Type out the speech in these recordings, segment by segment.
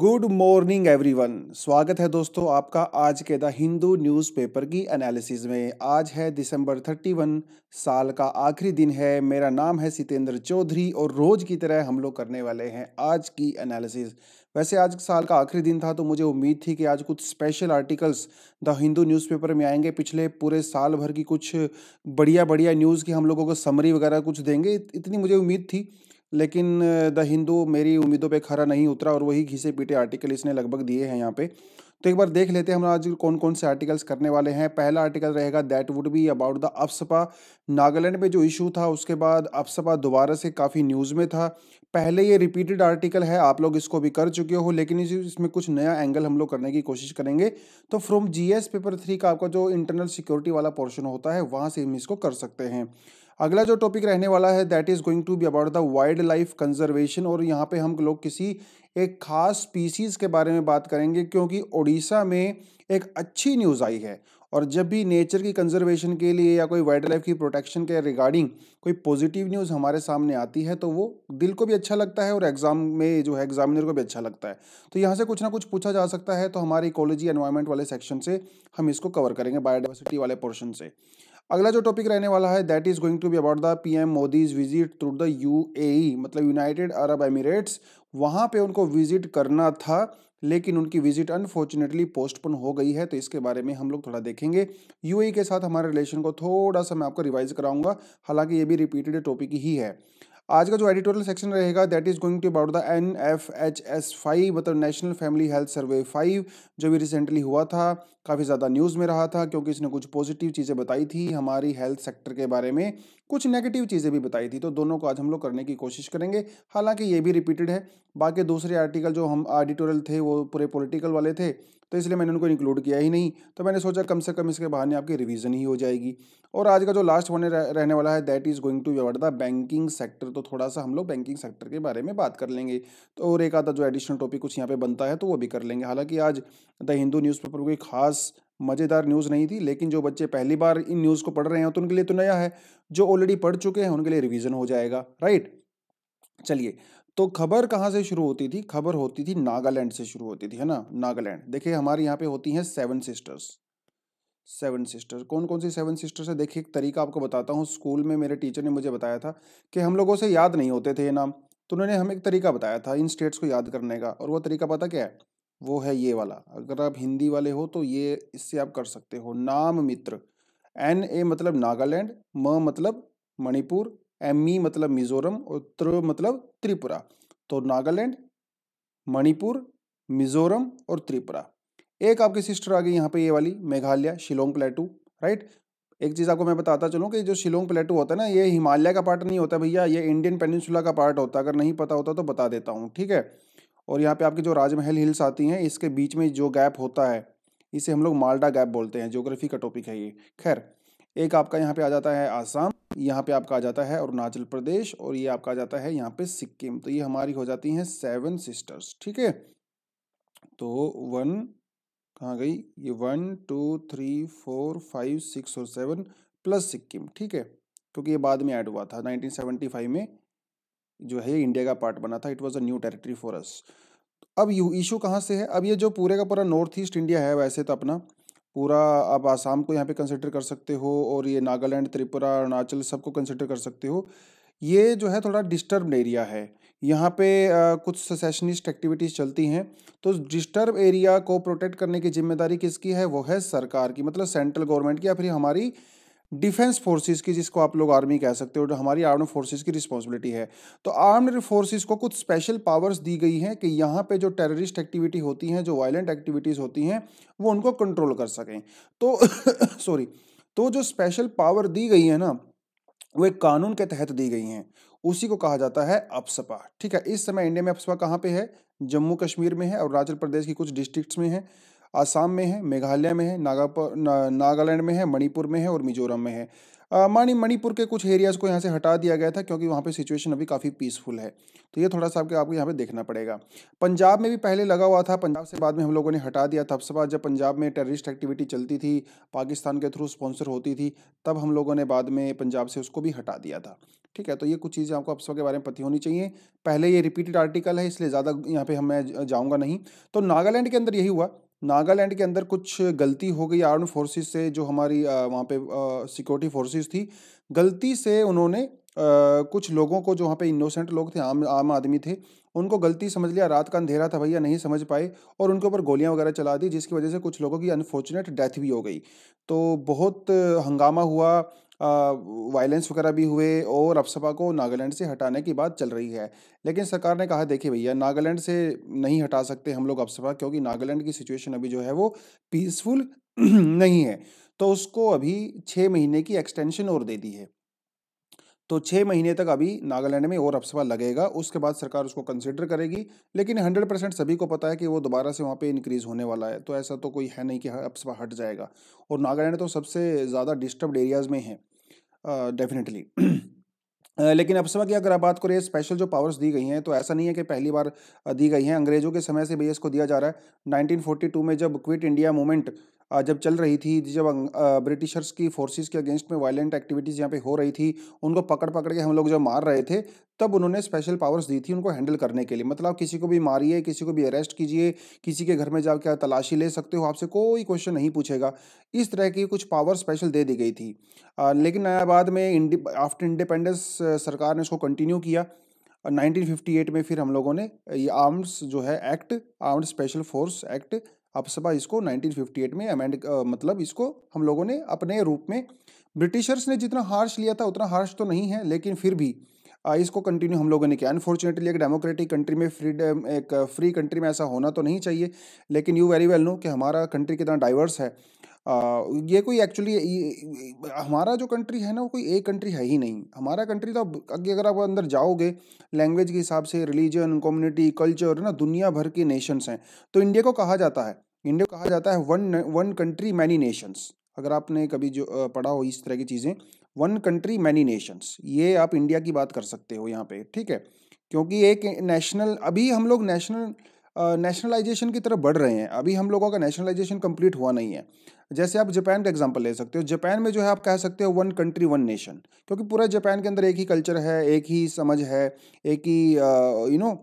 good morning everyone स्वागत है दोस्तों आपका आज के द हिंदू न्यूज़पेपर की एनालिसिस में आज है दिसंबर 31 साल का आखिरी दिन है मेरा नाम है सितेंद्र चौधरी और रोज़ की तरह हम लोग करने वाले हैं आज की एनालिसिस वैसे आज साल का आखिरी दिन था तो मुझे उम्मीद थी कि आज कुछ special articles the Hindu newspaper में आएंगे पिछले पूरे साल भर की कुछ बढ़िया बढ़िया न्यूज़ की हम लोगों को समरी वगैरह कुछ देंगे इतनी मुझे उम्मीद थी लेकिन द हिंदू मेरी उम्मीदों पे खरा नहीं उतरा और वही घिसे पीटे आर्टिकल इसने लगभग दिए हैं यहाँ पे तो एक बार देख लेते हैं हम आज कौन कौन से आर्टिकल्स करने वाले हैं पहला आर्टिकल रहेगा that would be about the AFSPA Nagaland में जो इशू था उसके बाद अफसपा दोबारा से काफ़ी न्यूज़ में था पहले ये रिपीटेड आर्टिकल है आप लोग इसको भी कर चुके हो लेकिन इसमें कुछ नया एंगल हम लोग करने की कोशिश करेंगे तो फ्रॉम जी पेपर थ्री का आपका जो इंटरनल सिक्योरिटी वाला पोर्शन होता है वहाँ से हम इसको कर सकते हैं अगला जो टॉपिक रहने वाला है that is going to be about the wildlife conservation और यहाँ पे हम लोग किसी एक खास स्पीसीज़ के बारे में बात करेंगे क्योंकि ओडिशा में एक अच्छी न्यूज़ आई है और जब भी नेचर की कंजर्वेशन के लिए या कोई वाइल्ड लाइफ की प्रोटेक्शन के रिगार्डिंग कोई पॉजिटिव न्यूज़ हमारे सामने आती है तो वो दिल को भी अच्छा लगता है और एग्ज़ाम में जो है एग्जामिनर को भी अच्छा लगता है तो यहाँ से कुछ ना कुछ पूछा जा सकता है तो हमारे इकोलॉजी एनवायरमेंट वाले सेक्शन से हम इसको कवर करेंगे बायोडाइवर्सिटी वाले पोर्शन से अगला जो टॉपिक रहने वाला है that is going to be about the PM Modi's visit through the UAE मतलब यूनाइटेड अरब एमिरेट्स वहाँ पे उनको विजिट करना था लेकिन उनकी विजिट अनफॉर्चुनेटली पोस्टपोन हो गई है तो इसके बारे में हम लोग थोड़ा देखेंगे यूएई e के साथ हमारे रिलेशन को थोड़ा सा मैं आपको रिवाइज कराऊंगा हालांकि ये भी रिपीटेड टॉपिक ही है आज का जो एडिटोरियल सेक्शन रहेगा that is going to about the N F H S five मतलब national family health survey five जो भी रिसेंटली हुआ था काफ़ी ज़्यादा न्यूज़ में रहा था क्योंकि इसने कुछ पॉजिटिव चीज़ें बताई थी हमारी हेल्थ सेक्टर के बारे में कुछ नेगेटिव चीज़ें भी बताई थी तो दोनों को आज हम लोग करने की कोशिश करेंगे हालांकि ये भी रिपीटेड है बाकी दूसरे आर्टिकल जो हम एडिटोरियल थे वो पूरे पॉलिटिकल वाले थे तो इसलिए मैंने उनको इंक्लूड किया ही नहीं तो मैंने सोचा कम से कम इसके बहाने आपकी रिविज़न ही हो जाएगी और आज का जो लास्ट होने रहने वाला है that is going to your the banking sector तो थोड़ा सा हम लोग बैंकिंग सेक्टर के बारे में बात कर लेंगे तो और एक आधा जो एडिशनल टॉपिक कुछ यहाँ पे बनता है तो वो भी कर लेंगे हालांकि आज द हिंदू न्यूज़पेपर कोई खास मज़ेदार न्यूज़ नहीं थी लेकिन जो बच्चे पहली बार इन न्यूज़ को पढ़ रहे हैं तो उनके लिए तो नया है जो ऑलरेडी पढ़ चुके हैं उनके लिए रिविज़न हो जाएगा राइट चलिए तो खबर कहाँ से शुरू होती थी खबर होती थी नागालैंड से शुरू होती थी है ना नागालैंड देखिए हमारे यहाँ पे होती हैं सेवन सिस्टर्स सेवन सिस्टर कौन कौन सी सेवन सिस्टर्स है देखिए एक तरीका आपको बताता हूँ स्कूल में मेरे टीचर ने मुझे बताया था कि हम लोगों से याद नहीं होते थे ये नाम तो उन्होंने हमें एक तरीका बताया था इन स्टेट्स को याद करने का और वो तरीका पता क्या है वो है ये वाला अगर आप हिंदी वाले हो तो ये इससे आप कर सकते हो नाम मित्र एन ए मतलब नागालैंड म मतलब मणिपुर ई मतलब मिजोरम और त्र मतलब त्रिपुरा तो नागालैंड मणिपुर मिजोरम और त्रिपुरा एक आपकी सिस्टर आ गई यहाँ पे ये वाली मेघालय शिलोंग प्लेटू राइट एक चीज़ आपको मैं बताता चलूँ कि जो शिलोंग प्लेटू होता है ना ये हिमालय का पार्ट नहीं होता भैया ये इंडियन पेनिनसुला का पार्ट होता है अगर नहीं पता होता तो बता देता हूँ ठीक है और यहाँ पे आपके जो राजमहल हिल्स आती हैं इसके बीच में जो गैप होता है इसे हम लोग मालडा गैप बोलते हैं ज्योग्राफी का टॉपिक है ये खैर एक आपका यहाँ पे आ जाता है आसाम यहाँ पे आपका आ जाता है अरुणाचल प्रदेश और ये आपका आ जाता है यहाँ पे सिक्किम तो ये हमारी हो जाती हैं सेवन सिस्टर्स ठीक है तो वन कहाँ गई ये one two three four five six और सेवन प्लस सिक्किम ठीक है क्योंकि ये बाद में ऐड हुआ था 1975 में जो है इंडिया का पार्ट बना था it was a new territory for us अब यू इशू कहाँ से है अब ये जो पूरे का पूरा नॉर्थ ईस्ट इंडिया है वैसे तो अपना पूरा आप आसाम को यहाँ पे कंसिडर कर सकते हो और ये नागालैंड त्रिपुरा अरुणाचल सबको कंसिडर कर सकते हो ये जो है थोड़ा डिस्टर्ब एरिया है यहाँ पे आ, कुछ सेशनिस्ट एक्टिविटीज़ चलती हैं तो डिस्टर्ब एरिया को प्रोटेक्ट करने की जिम्मेदारी किसकी है वो है सरकार की मतलब सेंट्रल गवर्नमेंट की या फिर हमारी डिफेंस फोर्सेस की जिसको आप लोग आर्मी कह सकते हो जो हमारी आर्म्ड फोर्सेस की रिस्पॉन्सिबिलिटी है तो आर्म्ड फोर्सेस को कुछ स्पेशल पावर्स दी गई हैं कि यहाँ पे जो टेररिस्ट एक्टिविटी होती हैं जो वायलेंट एक्टिविटीज़ होती हैं वो उनको कंट्रोल कर सकें तो सॉरी तो जो स्पेशल पावर दी गई है ना वो एक कानून के तहत दी गई हैं उसी को कहा जाता है अपसपा ठीक है इस समय इंडिया में अपसपा कहाँ पर है जम्मू कश्मीर में है और अरुणाचल प्रदेश की कुछ डिस्ट्रिक्ट्स में है आसाम में है मेघालय में है नागापुर ना, नागालैंड में है मणिपुर में है और मिजोरम में है मानी मणिपुर के कुछ एरियाज़ को यहाँ से हटा दिया गया था क्योंकि वहाँ पे सिचुएशन अभी काफ़ी पीसफुल है तो ये थोड़ा सा आपके आपको यहाँ पे देखना पड़ेगा पंजाब में भी पहले लगा हुआ था पंजाब से बाद में हम लोगों ने हटा दिया था से बाद जब पंजाब में टेररिस्ट एक्टिविटी चलती थी पाकिस्तान के थ्रू स्पॉन्सर होती थी तब हम लोगों ने बाद में पंजाब से उसको भी हटा दिया था ठीक है तो ये कुछ चीज़ें आपको अब के बारे में पति होनी चाहिए पहले ये रिपीटेड आर्टिकल है इसलिए ज़्यादा यहाँ पे हम मैं जाऊँगा नहीं तो नागालैंड के अंदर यही हुआ नागालैंड के अंदर कुछ गलती हो गई आर्म फोर्सेस से जो हमारी वहाँ पे सिक्योरिटी फोर्सेस थी गलती से उन्होंने कुछ लोगों को जो वहाँ पे इनोसेंट लोग थे आम आम आदमी थे उनको गलती समझ लिया रात का अंधेरा था भैया नहीं समझ पाए और उनके ऊपर गोलियां वगैरह चला दी जिसकी वजह से कुछ लोगों की अनफॉर्चुनेट डेथ भी हो गई तो बहुत हंगामा हुआ वायलेंस वगैरह भी हुए और अपसपा को नागालैंड से हटाने की बात चल रही है लेकिन सरकार ने कहा देखिए भैया नागालैंड से नहीं हटा सकते हम लोग अपसपा क्योंकि नागालैंड की सिचुएशन अभी जो है वो पीसफुल नहीं है तो उसको अभी छः महीने की एक्सटेंशन और दे दी है तो छः महीने तक अभी नागालैंड में और अफसवा लगेगा उसके बाद सरकार उसको कंसिडर करेगी लेकिन हंड्रेड परसेंट सभी को पता है कि वो दोबारा से वहाँ पे इंक्रीज़ होने वाला है तो ऐसा तो कोई है नहीं कि हाँ, अफसवा हट जाएगा और नागालैंड तो सबसे ज़्यादा डिस्टर्ब एरियाज़ में है डेफिनेटली लेकिन अपसपा की अगर आप बात करें स्पेशल जो पावर्स दी गई हैं तो ऐसा नहीं है कि पहली बार दी गई हैं अंग्रेज़ों के समय से भी इसको दिया जा रहा है 1942 में जब क्विट इंडिया मूवमेंट जब चल रही थी जब ब्रिटिशर्स की फोर्सेस के अगेंस्ट में वायलेंट एक्टिविटीज़ यहाँ पे हो रही थी उनको पकड़ पकड़ के हम लोग जब मार रहे थे तब उन्होंने स्पेशल पावर्स दी थी उनको हैंडल करने के लिए मतलब किसी को भी मारिए किसी को भी अरेस्ट कीजिए किसी के घर में जाकर तलाशी ले सकते हो आपसे कोई क्वेश्चन नहीं पूछेगा इस तरह की कुछ पावर स्पेशल दे दी गई थी आ, लेकिन बाद में आफ्टर इंडिपेंडेंस सरकार ने इसको कंटिन्यू किया 1958 में फिर हम लोगों ने ये आर्म्स जो है act armed special force act AFSPA इसको 1958 में अमेंड मतलब इसको हम लोगों ने अपने रूप में ब्रिटिशर्स ने जितना हार्श लिया था उतना हार्श तो नहीं है लेकिन फिर भी इसको कंटिन्यू हम लोगों ने किया अनफॉर्चुनेटली एक डेमोक्रेटिक कंट्री में फ्रीडम एक फ्री कंट्री में ऐसा होना तो नहीं चाहिए लेकिन यू वेरी वेल नो कि हमारा कंट्री कितना डाइवर्स है आ, ये कोई एक्चुअली हमारा जो कंट्री है ना वो कोई एक कंट्री है ही नहीं हमारा कंट्री तो आगे अगर आप अंदर जाओगे लैंग्वेज के हिसाब से रिलीजन कम्युनिटी कल्चर ना दुनिया भर के नेशंस हैं तो इंडिया को कहा जाता है इंडिया को कहा जाता है one one country many nations अगर आपने कभी जो पढ़ा हो इस तरह की चीज़ें वन कंट्री मैनी नेशंस ये आप इंडिया की बात कर सकते हो यहाँ पे ठीक है क्योंकि एक नेशनल अभी हम लोग नेशनल नेशनलाइजेशन की तरफ बढ़ रहे हैं अभी हम लोगों का नेशनलाइजेशन कंप्लीट हुआ नहीं है जैसे आप जापान का एग्जांपल ले सकते हो जापान में जो है आप कह सकते हो वन कंट्री वन नेशन क्योंकि पूरा जापान के अंदर एक ही कल्चर है एक ही समझ है एक ही यू नो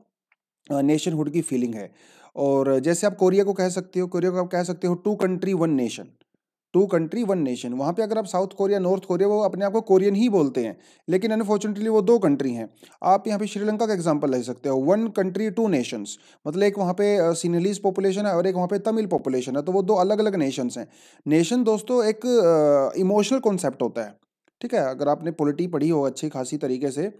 नेशनहुड की फीलिंग है और जैसे आप कोरिया को कह सकते हो कोरिया को आप कह सकते हो two country one nation two country one nation वहाँ पे अगर आप साउथ कोरिया नॉर्थ कोरिया वो अपने आप को कोरियन ही बोलते हैं लेकिन अनफॉर्चुनेटली वो दो कंट्री हैं आप यहाँ पे श्रीलंका का एग्जांपल ले सकते हो वन कंट्री टू नेशंस मतलब एक वहाँ पे सिन्हलीज पॉपुलेशन है और एक वहाँ पे तमिल पॉपुलेशन है तो वो दो अलग अलग नेशंस हैं नेशन दोस्तों एक इमोशनल कॉन्सेप्ट होता है ठीक है अगर आपने पोलिटी पढ़ी हो अच्छी खासी तरीके से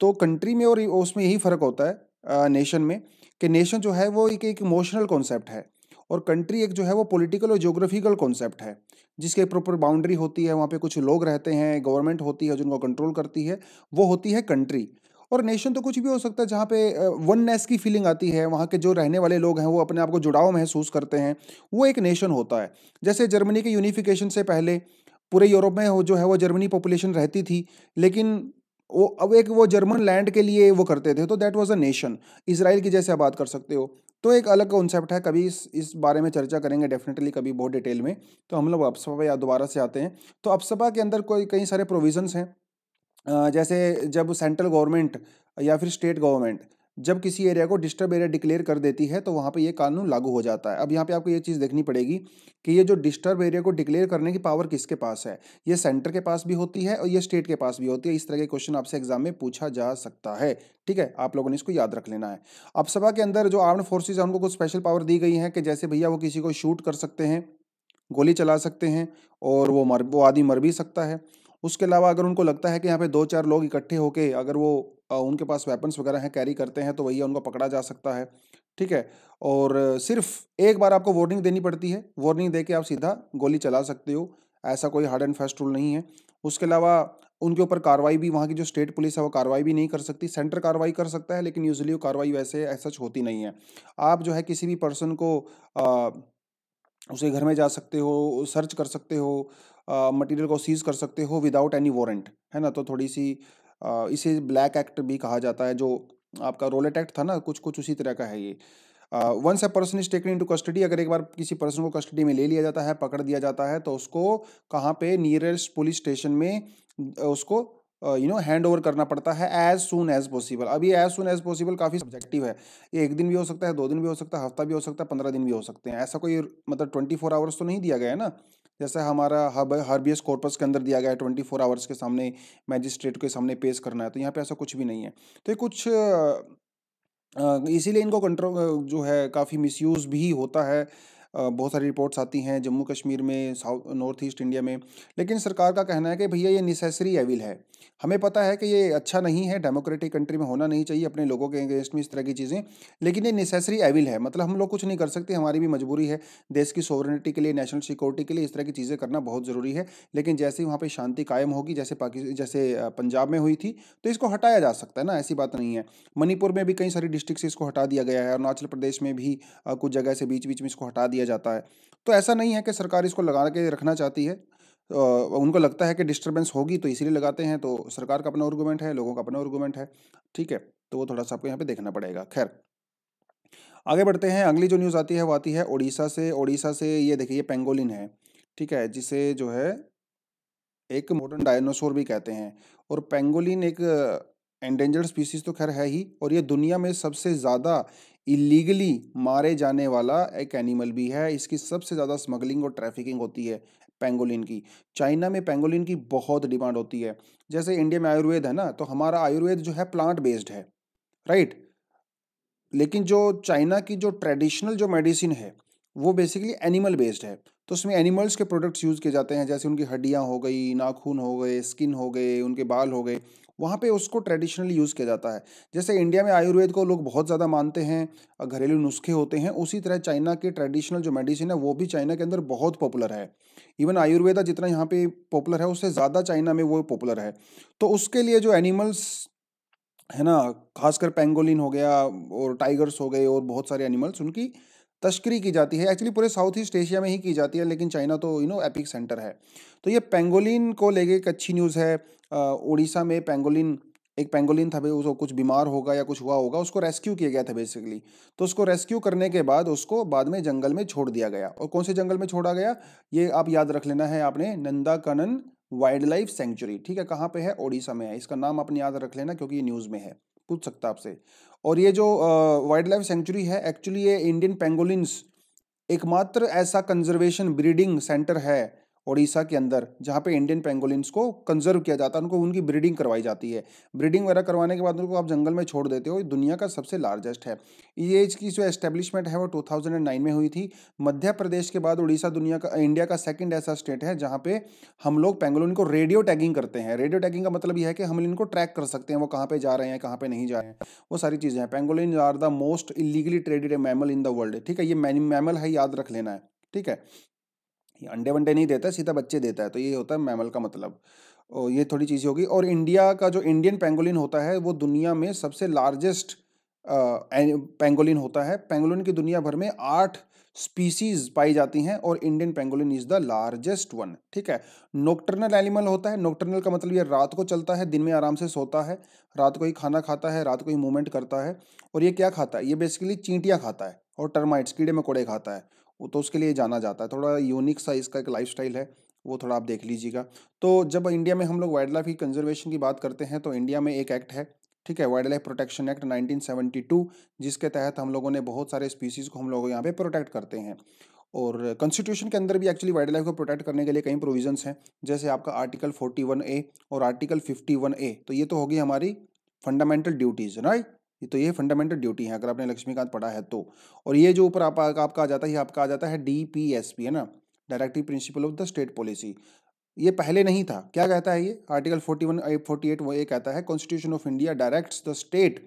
तो कंट्री में और उसमें यही फ़र्क होता है नेशन में कि नेशन जो है वो एक एक इमोशनल कॉन्सेप्ट है और कंट्री एक जो है वो पॉलिटिकल और जोग्राफिकल कॉन्सेप्ट है जिसके प्रॉपर बाउंड्री होती है वहाँ पे कुछ लोग रहते हैं गवर्नमेंट होती है जिनको कंट्रोल करती है वो होती है कंट्री और नेशन तो कुछ भी हो सकता है जहाँ पे वननेस की फीलिंग आती है वहाँ के जो रहने वाले लोग हैं वो अपने आप को जुड़ाव महसूस करते हैं वो एक नेशन होता है जैसे जर्मनी के यूनिफिकेशन से पहले पूरे यूरोप में जो है वो जर्मनी पॉपुलेशन रहती थी लेकिन वो अब एक वो जर्मन लैंड के लिए वो करते थे तो that was a nation Israel की जैसे आप बात कर सकते हो तो एक अलग कॉन्सेप्ट है कभी इस इस बारे में चर्चा करेंगे डेफिनेटली कभी बहुत डिटेल में तो हम लोग अपसपा या दोबारा से आते हैं तो अपसपा के अंदर कोई कई सारे प्रोविजन हैं जैसे जब सेंट्रल गवर्नमेंट या फिर स्टेट गवर्नमेंट जब किसी एरिया को डिस्टर्ब एरिया डिक्लेयर कर देती है तो वहाँ पे ये कानून लागू हो जाता है अब यहाँ पे आपको ये चीज़ देखनी पड़ेगी कि ये जो डिस्टर्ब एरिया को डिक्लेयर करने की पावर किसके पास है ये सेंटर के पास भी होती है और ये स्टेट के पास भी होती है इस तरह के क्वेश्चन आपसे एग्जाम में पूछा जा सकता है ठीक है आप लोगों ने इसको याद रख लेना है अब सभा के अंदर जो आर्म्ड फोर्सेज है उनको कुछ स्पेशल पावर दी गई है कि जैसे भैया वो किसी को शूट कर सकते हैं गोली चला सकते हैं और वो मर वो आदमी मर भी सकता है उसके अलावा अगर उनको लगता है कि यहाँ पे दो चार लोग इकट्ठे होके अगर वो उनके पास वेपन्स वगैरह हैं कैरी करते हैं तो वही उनको पकड़ा जा सकता है ठीक है और सिर्फ एक बार आपको वार्निंग देनी पड़ती है वार्निंग दे के आप सीधा गोली चला सकते हो ऐसा कोई हार्ड एंड फास्ट रूल नहीं है उसके अलावा उनके ऊपर कार्रवाई भी वहाँ की जो स्टेट पुलिस है वो कार्रवाई भी नहीं कर सकती सेंटर कार्रवाई कर सकता है लेकिन यूजली वो कार्रवाई वैसे ऐसा होती नहीं है आप जो है किसी भी पर्सन को आ, उसे घर में जा सकते हो सर्च कर सकते हो मटेरियल को सीज कर सकते हो विदाउट एनी वारंट है ना तो थोड़ी सी आ, इसे ब्लैक एक्ट भी कहा जाता है जो आपका रोलेट एक्ट था ना कुछ कुछ उसी तरह का है ये once a person is taken to custody अगर एक बार किसी पर्सन को कस्टडी में ले लिया जाता है पकड़ दिया जाता है तो उसको कहाँ पे नियरेस्ट पुलिस स्टेशन में उसको यू नो हैंड ओवर करना पड़ता है एज सुन एज पॉसिबल अभी एज सुन एज पॉसिबल काफ़ी सब्जेक्टिव है ये एक दिन भी हो सकता है दो दिन भी हो सकता है हफ्ता भी हो सकता है पंद्रह दिन भी हो सकते हैं ऐसा कोई मतलब ट्वेंटी फोर आवर्स तो नहीं दिया गया है ना जैसा हमारा हब हार्बियस कॉर्पस के अंदर दिया गया है ट्वेंटी फोर आवर्स के सामने मैजिस्ट्रेट के सामने पेश करना है तो यहाँ पे ऐसा कुछ भी नहीं है तो ये कुछ इसीलिए इनको कंट्रोल जो है काफ़ी मिसयूज़ भी होता है बहुत सारी रिपोर्ट्स आती हैं जम्मू कश्मीर में साउथ नॉर्थ ईस्ट इंडिया में लेकिन सरकार का कहना है कि भैया ये नेसेसरी एविल है हमें पता है कि ये अच्छा नहीं है डेमोक्रेटिक कंट्री में होना नहीं चाहिए अपने लोगों के अगेंस्ट में इस तरह की चीज़ें लेकिन ये नेसेसरी एविल है मतलब हम लोग कुछ नहीं कर सकते हमारी भी मजबूरी है देश की सोवरेनिटी के लिए नेशनल सिक्योरिटी के लिए इस तरह की चीज़ें करना बहुत ज़रूरी है लेकिन जैसे वहाँ पर शांति कायम होगी जैसे पाकिस्तान जैसे पंजाब में हुई थी तो इसको हटाया जा सकता है ना ऐसी बात नहीं है मणिपुर में भी कई सारी डिस्ट्रिक्ट से इसको हटा दिया गया है अरुणाचल प्रदेश में भी कुछ जगह से बीच बीच में इसको हटा दिया जाता है तो ऐसा नहीं है कि सरकार इसको लगा के रखना चाहती है उनको लगता है कि डिस्टर्बेंस होगी तो इसीलिए लगाते हैं तो सरकार का अपना आर्गूमेंट है लोगों का अपना आर्गूमेंट है ठीक है तो वो थोड़ा सा आपको यहाँ पे देखना पड़ेगा खैर आगे बढ़ते हैं अगली जो न्यूज़ आती है वो आती है ओडिशा से ओडिशा से ये देखिए ये पेंगोलिन है ठीक है जिसे जो है एक मॉडर्न डायनासोर भी कहते हैं और पेंगोलिन एक एंडेंजर्ड स्पीसीज तो खैर है ही और ये दुनिया में सबसे ज़्यादा इलीगली मारे जाने वाला एक एनिमल भी है इसकी सबसे ज़्यादा स्मगलिंग और ट्रैफिकिंग होती है पेंगोलिन की चाइना में पेंगोलिन की बहुत डिमांड होती है जैसे इंडिया में आयुर्वेद है ना तो हमारा आयुर्वेद जो है प्लांट बेस्ड है राइट लेकिन जो चाइना की जो ट्रेडिशनल जो मेडिसिन है वो बेसिकली एनिमल बेस्ड है तो उसमें एनिमल्स के प्रोडक्ट्स यूज़ किए जाते हैं जैसे उनकी हड्डियाँ हो गई नाखून हो गए स्किन हो गए उनके बाल हो गए वहाँ पे उसको ट्रेडिशनली यूज़ किया जाता है जैसे इंडिया में आयुर्वेद को लोग बहुत ज़्यादा मानते हैं घरेलू नुस्खे होते हैं उसी तरह चाइना की ट्रेडिशनल जो मेडिसिन है वो भी चाइना के अंदर बहुत पॉपुलर है इवन आयुर्वेदा जितना यहाँ पे पॉपुलर है उससे ज़्यादा चाइना में वो पॉपुलर है तो उसके लिए जो एनिमल्स है ना खासकर पेंगोलिन हो गया और टाइगर्स हो गए और बहुत सारे एनिमल्स उनकी तस्करी की जाती है एक्चुअली पूरे साउथ ईस्ट एशिया में ही की जाती है लेकिन चाइना तो यू नो एपिक सेंटर है तो ये पेंगोलिन को लेके एक अच्छी न्यूज़ है ओडिशा में पेंगोलिन एक पेंगोलिन था भाई उसको कुछ बीमार होगा या कुछ हुआ होगा उसको रेस्क्यू किया गया था बेसिकली तो उसको रेस्क्यू करने के बाद उसको बाद में जंगल में छोड़ दिया गया और कौन से जंगल में छोड़ा गया ये आप याद रख लेना है आपने Nandankanan wildlife sanctuary ठीक है कहाँ पे है ओडिशा में है इसका नाम आपने याद रख लेना क्योंकि ये न्यूज़ में है पूछ सकता आपसे और ये जो वाइल्ड लाइफ सेंचुरी है एक्चुअली ये इंडियन पेंगोलिन एकमात्र ऐसा कंजर्वेशन ब्रीडिंग सेंटर है उड़ीसा के अंदर जहाँ पे इंडियन पेंगोलिन को कंजर्व किया जाता है उनको उनकी ब्रीडिंग करवाई जाती है ब्रीडिंग वगैरह करवाने के बाद उनको आप जंगल में छोड़ देते हो दुनिया का सबसे लार्जेस्ट है ई एज की जो एस्टेब्लिशमेंट है वो 2009 में हुई थी मध्य प्रदेश के बाद उड़ीसा दुनिया का इंडिया का सेकेंड ऐसा स्टेट है जहाँ पे हम लोग पेंगोलिन को रेडियो टैगिंग करते हैं रेडियो टैगिंग का मतलब यह है कि हम इनको ट्रैक कर सकते हैं वो कहाँ पर जा रहे हैं कहाँ पर नहीं जा रहे हैं वो सारी चीज़ें हैं pangolin are the most illegally traded mammal in the world ठीक है ये मैमल है याद रख लेना है ठीक है अंडे वंडे नहीं देता सीधा बच्चे देता है तो ये होता है मैमल का मतलब और ये थोड़ी चीज़ होगी और इंडिया का जो इंडियन पेंगोलिन होता है वो दुनिया में सबसे लार्जेस्ट पेंगोलिन होता है पेंगोलिन की दुनिया भर में आठ स्पीसीज पाई जाती हैं और Indian pangolin is the largest one ठीक है नोक्टर्नल एनिमल होता है नोक्टर्नल का मतलब ये रात को चलता है दिन में आराम से सोता है रात को ही खाना खाता है रात को ही मूवमेंट करता है और ये क्या खाता है ये बेसिकली चींटियाँ खाता है और टर्माइट्स कीड़े मकोड़े खाता है वो तो उसके लिए जाना जाता है थोड़ा यूनिक सा इसका एक लाइफ है वो थोड़ा आप देख लीजिएगा तो जब इंडिया में हम लोग वाइल्ड लाइफ की कंजर्वेशन की बात करते हैं तो इंडिया में एक एक्ट है ठीक है वाइल्ड लाइफ प्रोटेक्शन एक्ट 1972 जिसके तहत हम लोगों ने बहुत सारे स्पीसीज़ को हम लोग यहाँ पे प्रोटेक्ट करते हैं और कॉन्स्टिट्यूशन के अंदर भी एक्चुअली वाइल्ड लाइफ को प्रोटेक्ट करने के लिए कई प्रोविजन हैं जैसे आपका आर्टिकल फोर्टी ए और आर्टिकल फिफ्टी ए तो ये तो होगी हमारी फंडामेंटल ड्यूटीज़ राइट ये तो ये फंडामेंटल ड्यूटी है अगर आपने लक्ष्मीकांत पढ़ा है तो और ये जो ऊपर आप, आपका आ जाता है आपका आ जाता है डी पी एस पी है ना directive principle of the state policy ये पहले नहीं था क्या कहता है ये article forty one forty eight वो ये कहता है constitution of India directs the state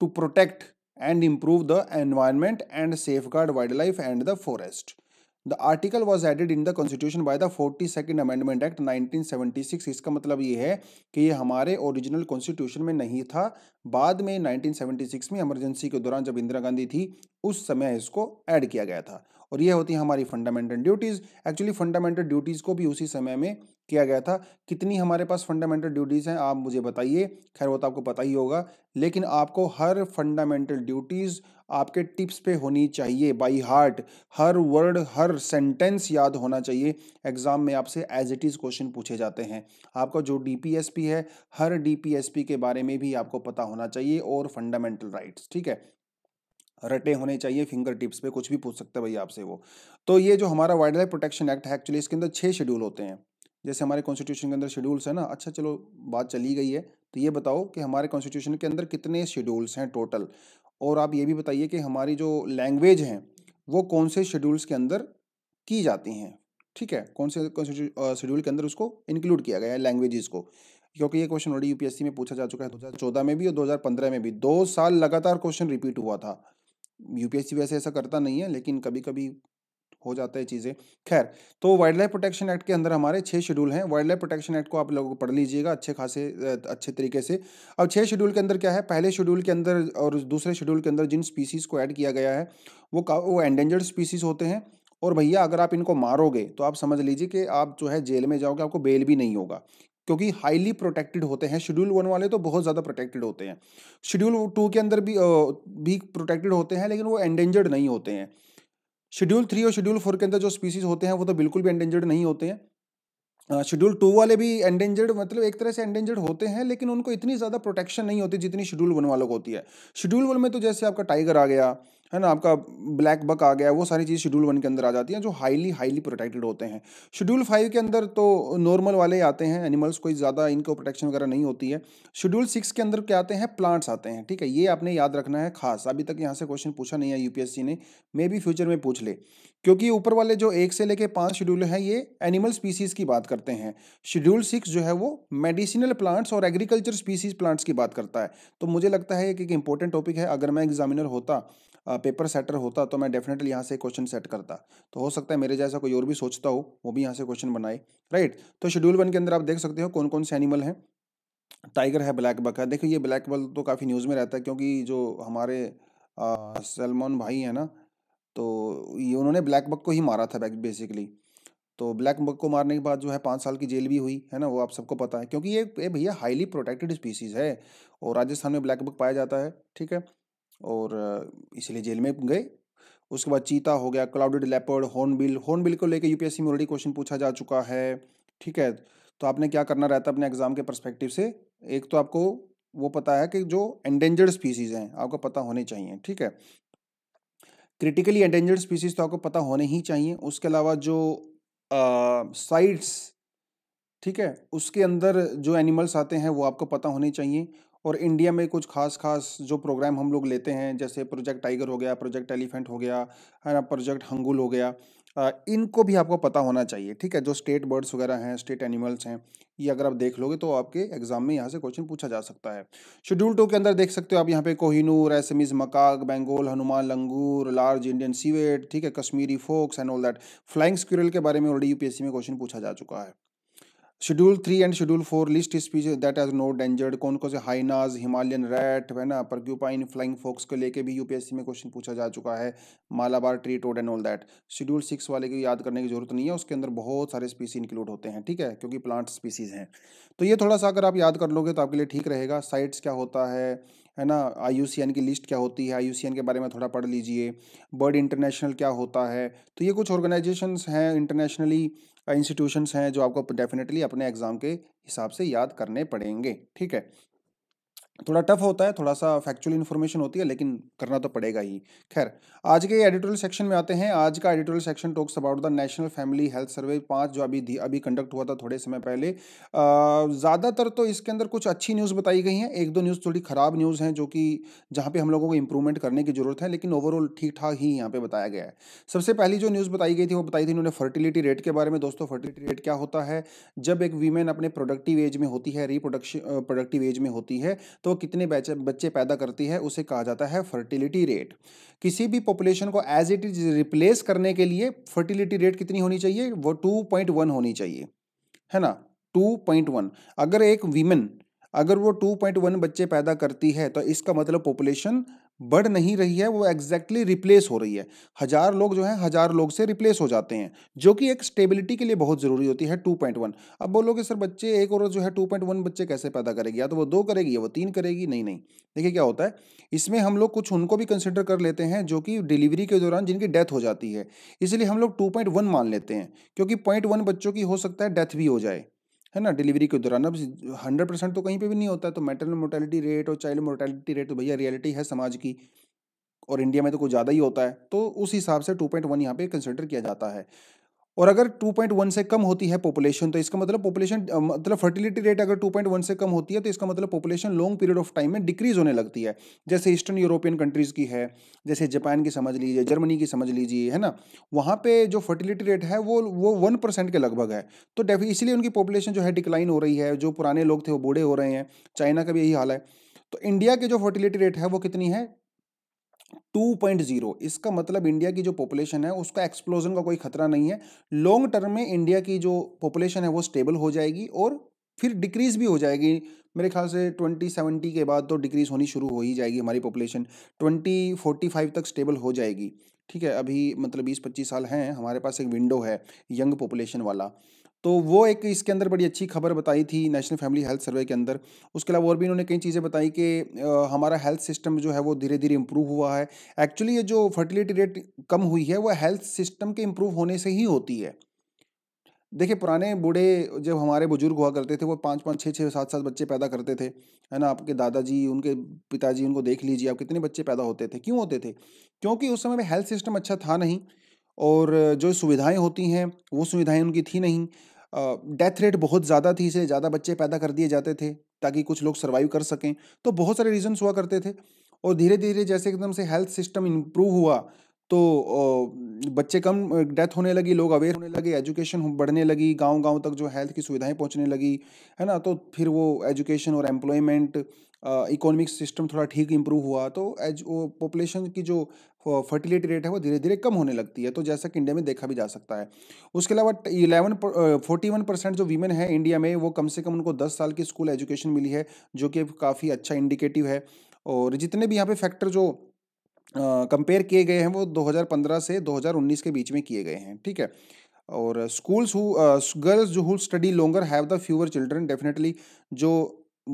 to protect and improve the environment and safeguard wildlife and the forest the article was added in the constitution by the forty second amendment act nineteen seventy six इसका मतलब ये है कि ये हमारे original constitution में नहीं था बाद में नाइनटीन सेवेंटी सिक्स में इमरजेंसी के दौरान जब इंदिरा गांधी थी उस समय इसको ऐड किया गया था और ये होती है हमारी fundamental duties actually fundamental duties को भी उसी समय में किया गया था कितनी हमारे पास फंडामेंटल ड्यूटीज़ हैं आप मुझे बताइए खैर वो तो आपको पता ही होगा लेकिन आपको हर फंडामेंटल ड्यूटीज़ आपके टिप्स पे होनी चाहिए बाई हार्ट हर वर्ड हर सेंटेंस याद होना चाहिए एग्ज़ाम में आपसे एज इट इज़ क्वेश्चन पूछे जाते हैं आपका जो डी है हर डी के बारे में भी आपको पता होना चाहिए और फंडामेंटल राइट्स ठीक है रटे होने चाहिए फिंगर टिप्स पे कुछ भी पूछ सकता है भैया आपसे वो तो ये जो हमारा वाइल्ड लाइफ प्रोटेक्शन एक्ट है एक्चुअली इसके अंदर छः शेड्यूल होते हैं जैसे हमारे कॉन्स्टिट्यूशन के अंदर शेड्यूल्स है ना अच्छा चलो बात चली गई है तो ये बताओ कि हमारे कॉन्स्टिट्यूशन के अंदर कितने शेड्यूल्स हैं टोटल और आप ये भी बताइए कि हमारी जो लैंग्वेज हैं वो कौन से शेड्यूल्स के अंदर की जाती हैं ठीक है कौन से शेड्यूल के अंदर उसको इंक्लूड किया गया है लैंग्वेजेस को क्योंकि ये क्वेश्चन ऑलरेडी यूपीएससी में पूछा जा चुका है दो हज़ार चौदह में भी और दो हज़ार पंद्रह में भी दो साल लगातार क्वेश्चन रिपीट हुआ था यूपीएससी वैसे ऐसा करता नहीं है लेकिन कभी कभी हो जाता है चीज़ें खैर तो वाइल्ड लाइफ प्रोटेक्शन एक्ट के अंदर हमारे छः शेड्यूल हैं वाइल्ड लाइफ प्रोटेक्शन एक्ट को आप लोगों को पढ़ लीजिएगा अच्छे खासे अच्छे तरीके से अब छः शेड्यूल के अंदर क्या है पहले शेड्यूल के अंदर और दूसरे शेड्यूल के अंदर जिन स्पीसीज़ को ऐड किया गया है वो वो एंडेंजर्ड स्पीसीज़ होते हैं और भैया अगर आप इनको मारोगे तो आप समझ लीजिए कि आप जो है जेल में जाओगे आपको बेल भी नहीं होगा क्योंकि हाईली प्रोटेक्टेड होते हैं शेड्यूल वन वाले तो बहुत ज़्यादा प्रोटेक्टेड होते हैं शेड्यूल टू के अंदर भी भी प्रोटेक्टेड होते हैं लेकिन वो एंडेंजर्ड नहीं होते हैं शेड्यूल थ्री और शेड्यूल फोर के अंदर जो स्पीसीज होते हैं वो तो बिल्कुल भी एंडेंजर्ड नहीं होते हैं शेड्यूल टू वाले भी एंडेंजर्ड मतलब एक तरह से एंडेंजर्ड होते हैं लेकिन उनको इतनी ज़्यादा प्रोटेक्शन नहीं होती जितनी शेड्यूल वन वालों को होती है शेड्यूल वन में तो जैसे आपका टाइगर आ गया है ना आपका ब्लैक बक आ गया वो सारी चीज़ शेड्यूल वन के अंदर आ जाती हैं जो हाईली हाईली प्रोटेक्टेड होते हैं शेड्यूल फाइव के अंदर तो नॉर्मल वाले आते हैं एनिमल्स कोई ज़्यादा इनको प्रोटेक्शन वगैरह नहीं होती है शेड्यूल सिक्स के अंदर क्या आते हैं प्लांट्स आते हैं ठीक है ये आपने याद रखना है खास अभी तक यहाँ से क्वेश्चन पूछा नहीं है यूपीएससी ने मे बी फ्यूचर में पूछ ले क्योंकि ऊपर वाले जो एक से लेके पाँच शेड्यूल हैं ये एनिमल स्पीसीज की बात करते हैं शेड्यूल सिक्स जो है वो मेडिसिनल प्लांट्स और एग्रीकल्चर स्पीसीज प्लांट्स की बात करता है तो मुझे लगता है कि एक इंपॉर्टेंट टॉपिक है अगर मैं एग्जामिनर होता पेपर सेटर होता तो मैं डेफिनेटली यहाँ से क्वेश्चन सेट करता तो हो सकता है मेरे जैसा कोई और भी सोचता हो वो भी यहाँ से क्वेश्चन बनाए राइट तो शेड्यूल वन के अंदर आप देख सकते हो कौन कौन से एनिमल हैं टाइगर है ब्लैक बक है देखो ये ब्लैक बल तो काफ़ी न्यूज़ में रहता है क्योंकि जो हमारे सलमान भाई हैं ना तो ये उन्होंने ब्लैक बक को ही मारा था बेसिकली तो ब्लैक बक को मारने के बाद जो है पाँच साल की जेल भी हुई है ना वो आप सबको पता है क्योंकि ये भैया हाईली प्रोटेक्टेड स्पीसीज़ है और राजस्थान में ब्लैक बक पाया जाता है ठीक है और इसलिए जेल में गए उसके बाद चीता हो गया क्लाउडेड लेपर्ड हॉर्नबिल हॉर्नबिल को लेकर यूपीएससी में ऑलरेडी क्वेश्चन पूछा जा चुका है ठीक है तो आपने क्या करना रहता है अपने एग्जाम के परस्पेक्टिव से एक तो आपको वो पता है कि जो एंडेंजर्ड स्पीसीज हैं आपको पता होने चाहिए ठीक है क्रिटिकली एंडेंजर्ड स्पीसीज तो आपको पता होने ही चाहिए उसके अलावा जो साइट्स ठीक है उसके अंदर जो एनिमल्स आते हैं वो आपको पता होने चाहिए और इंडिया में कुछ खास खास जो प्रोग्राम हम लोग लेते हैं जैसे प्रोजेक्ट टाइगर हो गया प्रोजेक्ट एलिफेंट हो गया है ना प्रोजेक्ट हंगुल हो गया इनको भी आपको पता होना चाहिए ठीक है जो स्टेट बर्ड्स वगैरह हैं स्टेट एनिमल्स हैं ये अगर आप देख लोगे तो आपके एग्जाम में यहाँ से क्वेश्चन पूछा जा सकता है शेड्यूल टू के अंदर देख सकते हो आप यहाँ पे कोहिनूर Assamese macaque Bengal Hanuman langur large Indian civet ठीक है Kashmiri fox and all that flying squirrel के बारे में ऑलरेडी यूपीएससी में क्वेश्चन पूछा जा चुका है schedule three and schedule four list species that is not endangered कौन कौन से हाइनाज हिमालयन रैट है ना परक्यूपाइन फ्लाइंग फोक्स को लेके भी यूपीएससी में क्वेश्चन पूछा जा चुका है Malabar tree toad and all that schedule six वाले की याद करने की जरूरत नहीं है उसके अंदर बहुत सारे स्पीसी इंक्लूड होते हैं ठीक है क्योंकि प्लांट स्पीसीज हैं तो ये थोड़ा सा अगर आप याद कर लोगे तो आपके लिए ठीक रहेगा साइट्स क्या होता है है ना आई की लिस्ट क्या होती है आई के बारे में थोड़ा पढ़ लीजिए बर्ड इंटरनेशनल क्या होता है तो ये कुछ ऑर्गेनाइजेशंस हैं इंटरनेशनली इंस्टीट्यूशंस हैं जो आपको डेफिनेटली अपने एग्ज़ाम के हिसाब से याद करने पड़ेंगे ठीक है थोड़ा टफ होता है थोड़ा सा फैक्चुअल इन्फॉर्मेशन होती है लेकिन करना तो पड़ेगा ही खैर आज के एडिटोरियल सेक्शन में आते हैं आज का editorial section talks about the national family health survey पाँच जो अभी अभी कंडक्ट हुआ था थोड़े समय पहले ज़्यादातर तो इसके अंदर कुछ अच्छी न्यूज़ बताई गई हैं एक दो न्यूज़ थोड़ी ख़राब न्यूज़ हैं जो कि जहाँ पर हम लोगों को इम्प्रूवमेंट करने की ज़रूरत है लेकिन ओवरऑल ठीक ठाक ही यहाँ पर बताया गया है सबसे पहली जो न्यूज़ बताई गई थी वो बताई थी इन्होंने फर्टिलिटी रेट के बारे में दोस्तों फर्टिलिटी रेट क्या होता है जब एक वीमेन अपने प्रोडक्टिव एज में होती है रीप्रोडक्शन प्रोडक्टिव एज में होती है तो कितने बच्चे बच्चे पैदा करती है उसे कहा जाता है फर्टिलिटी रेट किसी भी पॉपुलेशन को एज इट इज रिप्लेस करने के लिए फर्टिलिटी रेट कितनी होनी चाहिए वो टू पॉइंट वन होनी चाहिए है ना टू पॉइंट वन अगर एक वीमेन अगर वो टू पॉइंट वन बच्चे पैदा करती है तो इसका मतलब पॉपुलेशन बढ़ नहीं रही है वो एग्जैक्टली exactly रिप्लेस हो रही है हज़ार लोग जो है हज़ार लोग से रिप्लेस हो जाते हैं जो कि एक स्टेबिलिटी के लिए बहुत ज़रूरी होती है 2.1 अब बोलोगे सर बच्चे एक और जो है 2.1 बच्चे कैसे पैदा करेगी या तो वो दो करेगी या वो तीन करेगी नहीं नहीं देखिए क्या होता है इसमें हम लोग कुछ उनको भी कंसिडर कर लेते हैं जो कि डिलीवरी के दौरान जिनकी डेथ हो जाती है इसलिए हम लोग टू मान लेते हैं क्योंकि पॉइंट बच्चों की हो सकता है डेथ भी हो जाए है ना डिलीवरी के दौरान अब हंड्रेड परसेंट तो कहीं पे भी नहीं होता है तो मैटरनल मोर्टेलिटी रेट और चाइल्ड मोर्टेलिटी रेट तो भैया रियलिटी है समाज की और इंडिया में तो कुछ ज़्यादा ही होता है तो उस हिसाब से टू पॉइंट वन यहाँ पे कंसिडर किया जाता है और अगर 2.1 से कम होती है पॉपुलेशन तो इसका मतलब पॉपुलेशन मतलब फर्टिलिटी रेट अगर 2.1 से कम होती है तो इसका मतलब population long period of time में डिक्रीज होने लगती है जैसे ईस्टर्न यूरोपियन कंट्रीज़ की है जैसे जापान की समझ लीजिए जर्मनी की समझ लीजिए है ना वहाँ पे जो फर्टिलिटी रेट है वो वो वन परसेंट के लगभग है तो डेफी इसलिए उनकी पॉपुलेशन जो है डिक्लाइन हो रही है जो पुराने लोग थे वो बूढ़े हो रहे हैं चाइना का भी यही हाल है तो इंडिया के जो फर्टिलिटी रेट है वो कितनी है 2.0 इसका मतलब इंडिया की जो पॉपुलेशन है उसका एक्सप्लोजन का कोई खतरा नहीं है लॉन्ग टर्म में इंडिया की जो पॉपुलेशन है वो स्टेबल हो जाएगी और फिर डिक्रीज़ भी हो जाएगी मेरे ख्याल से 2070 के बाद तो डिक्रीज़ होनी शुरू हो ही जाएगी हमारी पॉपुलेशन 2045 तक स्टेबल हो जाएगी ठीक है अभी मतलब 20-25 साल हैं हमारे पास एक विंडो है यंग पॉपुलेशन वाला तो वो एक इसके अंदर बड़ी अच्छी खबर बताई थी नेशनल फैमिली हेल्थ सर्वे के अंदर उसके अलावा और भी इन्होंने कई चीज़ें बताई कि हमारा हेल्थ सिस्टम जो है वो धीरे धीरे इम्प्रूव हुआ है एक्चुअली ये जो फर्टिलिटी रेट कम हुई है वो हेल्थ सिस्टम के इम्प्रूव होने से ही होती है देखिए पुराने बूढ़े जब हमारे बुजुर्ग हुआ करते थे वो पाँच पाँच छः छः सात सात बच्चे पैदा करते थे है ना आपके दादाजी उनके पिताजी उनको देख लीजिए आप कितने बच्चे पैदा होते थे क्यों होते थे क्योंकि उस समय में हेल्थ सिस्टम अच्छा था नहीं और जो सुविधाएं होती हैं वो सुविधाएं उनकी थी नहीं डेथ रेट बहुत ज़्यादा थी इसलिए ज़्यादा बच्चे पैदा कर दिए जाते थे ताकि कुछ लोग सर्वाइव कर सकें तो बहुत सारे रीजन्स हुआ करते थे और धीरे धीरे जैसे एकदम से हेल्थ सिस्टम इम्प्रूव हुआ तो बच्चे कम डेथ होने लगी लोग अवेयर होने लगे एजुकेशन बढ़ने लगी गांव गांव तक जो हेल्थ की सुविधाएं पहुंचने लगी है ना तो फिर वो एजुकेशन और एम्प्लॉयमेंट इकोनॉमिक सिस्टम थोड़ा ठीक इम्प्रूव हुआ तो एज वो पॉपुलेशन की जो फर्टिलिटी रेट है वो धीरे धीरे कम होने लगती है तो जैसा कि इंडिया में देखा भी जा सकता है उसके अलावा इलेवन फोर्टी वन परसेंट जो वीमेन है इंडिया में वो कम से कम उनको दस साल की स्कूल एजुकेशन मिली है जो कि काफ़ी अच्छा इंडिकेटिव है और जितने भी यहाँ पे फैक्टर जो कंपेयर किए गए हैं वो 2015 से 2019 के बीच में किए गए हैं ठीक है और स्कूल्स हु गर्ल्स जो who study longer have the fewer children definitely जो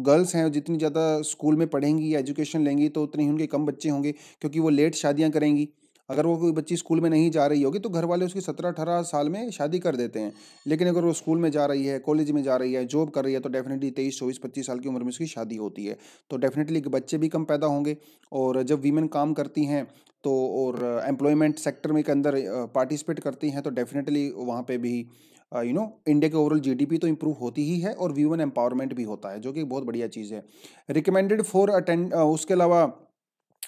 गर्ल्स हैं जितनी ज़्यादा स्कूल में पढ़ेंगी या एजुकेशन लेंगी तो उतने ही उनके कम बच्चे होंगे क्योंकि वो लेट शादियाँ करेंगी अगर वो कोई बच्ची स्कूल में नहीं जा रही होगी तो घर वाले उसकी सत्रह अठारह साल में शादी कर देते हैं लेकिन अगर वो स्कूल में जा रही है कॉलेज में जा रही है जॉब कर रही है तो डेफिनेटली तेईस चौबीस पच्चीस साल की उम्र में उसकी शादी होती है तो डेफिनेटली बच्चे भी कम पैदा होंगे और जब वीमेन काम करती हैं तो और एम्प्लॉयमेंट सेक्टर में के अंदर पार्टिसिपेट करती हैं तो डेफिनेटली वहाँ पर भी यू नो इंडिया के ओवरऑल जीडीपी तो इंप्रूव होती ही है और व्यूमन एम्पावरमेंट भी होता है जो कि बहुत बढ़िया चीज़ है रिकमेंडेड फॉर अटेंड उसके अलावा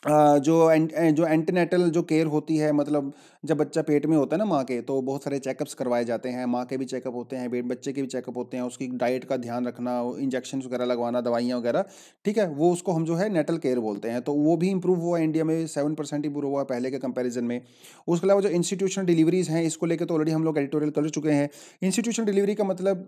जो एंट जो एंटीनेटल जो केयर होती है मतलब जब बच्चा पेट में होता है ना माँ के तो बहुत सारे चेकअप्स करवाए जाते हैं माँ के भी चेकअप होते हैं पेट बच्चे के भी चेकअप होते हैं उसकी डाइट का ध्यान रखना इंजेक्शन वगैरह लगवाना दवाइयाँ वगैरह ठीक है वो उसको हम जो है नेटल केयर बोलते हैं तो वो भी इंप्रूव हुआ इंडिया में सेवन परसेंट इंप्रूव हुआ पहले के कंपेरिजन में उसके अलावा जो इंस्टीट्यूशनल डिलीवरीज हैं इसको लेकर तो ऑलरेडी हम लोग एडिटोरियल कर चुके हैं इंस्टीट्यूशनल डिलीवरी का मतलब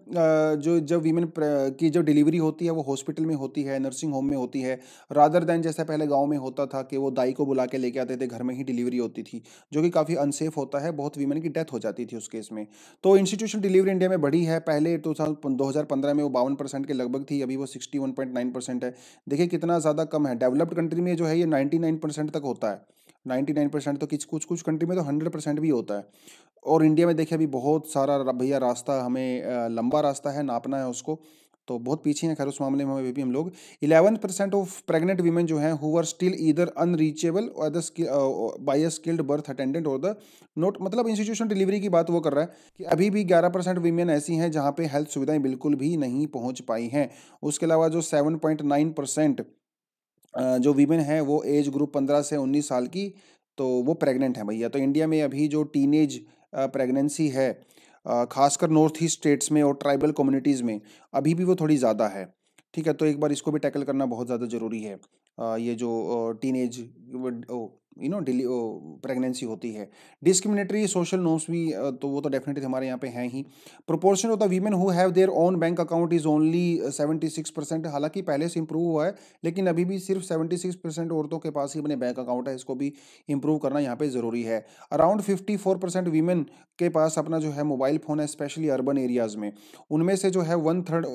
जो जब वीमेन की जो डिलीवरी होती है वो हॉस्पिटल में होती है नर्सिंग होम में होती है रादर दैन जैसा पहले गाँव में होता था था कि वो दाई को बुला के लेके आते थे घर में ही डिलीवरी होती थी जो कि काफ़ी अनसेफ होता है बहुत वीमेन की डेथ हो जाती थी उस केस में तो इंस्टीट्यूशन डिलीवरी इंडिया में बढ़ी है पहले टू साल दो में वो बावन के लगभग थी अभी वो सिक्सटी है देखिए कितना ज़्यादा कम है डेवलप्ड कंट्री में जो है ये नाइन्टी तक होता है 99 परसेंट तो कुछ कुछ कुछ कंट्री में तो 100 परसेंट भी होता है और इंडिया में देखिए अभी बहुत सारा भैया रास्ता हमें लंबा रास्ता है नापना है उसको तो बहुत पीछे हैं खैर उस मामले में भी हम लोग eleven percent of pregnant women जो हैं who are still either unreachable और the by a skilled birth attendant और द नोट मतलब इंस्टीट्यूशन डिलीवरी की बात वो कर रहा है कि अभी भी ग्यारह परसेंट वीमेन ऐसी हैं जहाँ पे हेल्थ सुविधाएं बिल्कुल भी नहीं पहुँच पाई हैं उसके अलावा जो seven point nine percent uh, जो वीमेन है वो एज ग्रुप पंद्रह से उन्नीस साल की तो वो प्रेगनेंट है भैया तो इंडिया में अभी जो टीन प्रेगनेंसी uh, है खासकर नॉर्थ ईस्ट स्टेट्स में और ट्राइबल कम्युनिटीज़ में अभी भी वो थोड़ी ज़्यादा है ठीक है तो एक बार इसको भी टैकल करना बहुत ज़्यादा ज़रूरी है ये जो टीन एज यू नो डिली प्रेगनेंसी होती है डिस्क्रिमिनेटरी सोशल नोट्स भी तो वो तो डेफिनेटली हमारे यहाँ पे हैं ही proportion of the women who have their own bank account is only seventy six percent हालांकि पहले से इंप्रूव हुआ है लेकिन अभी भी सिर्फ सेवेंटी सिक्स परसेंट औरतों के पास ही अपने बैंक अकाउंट है इसको भी इंप्रूव करना यहाँ पे ज़रूरी है around fifty four percent women के पास अपना जो है मोबाइल फ़ोन है स्पेशली अर्बन एरियाज़ में उनमें से जो है वन थर्ड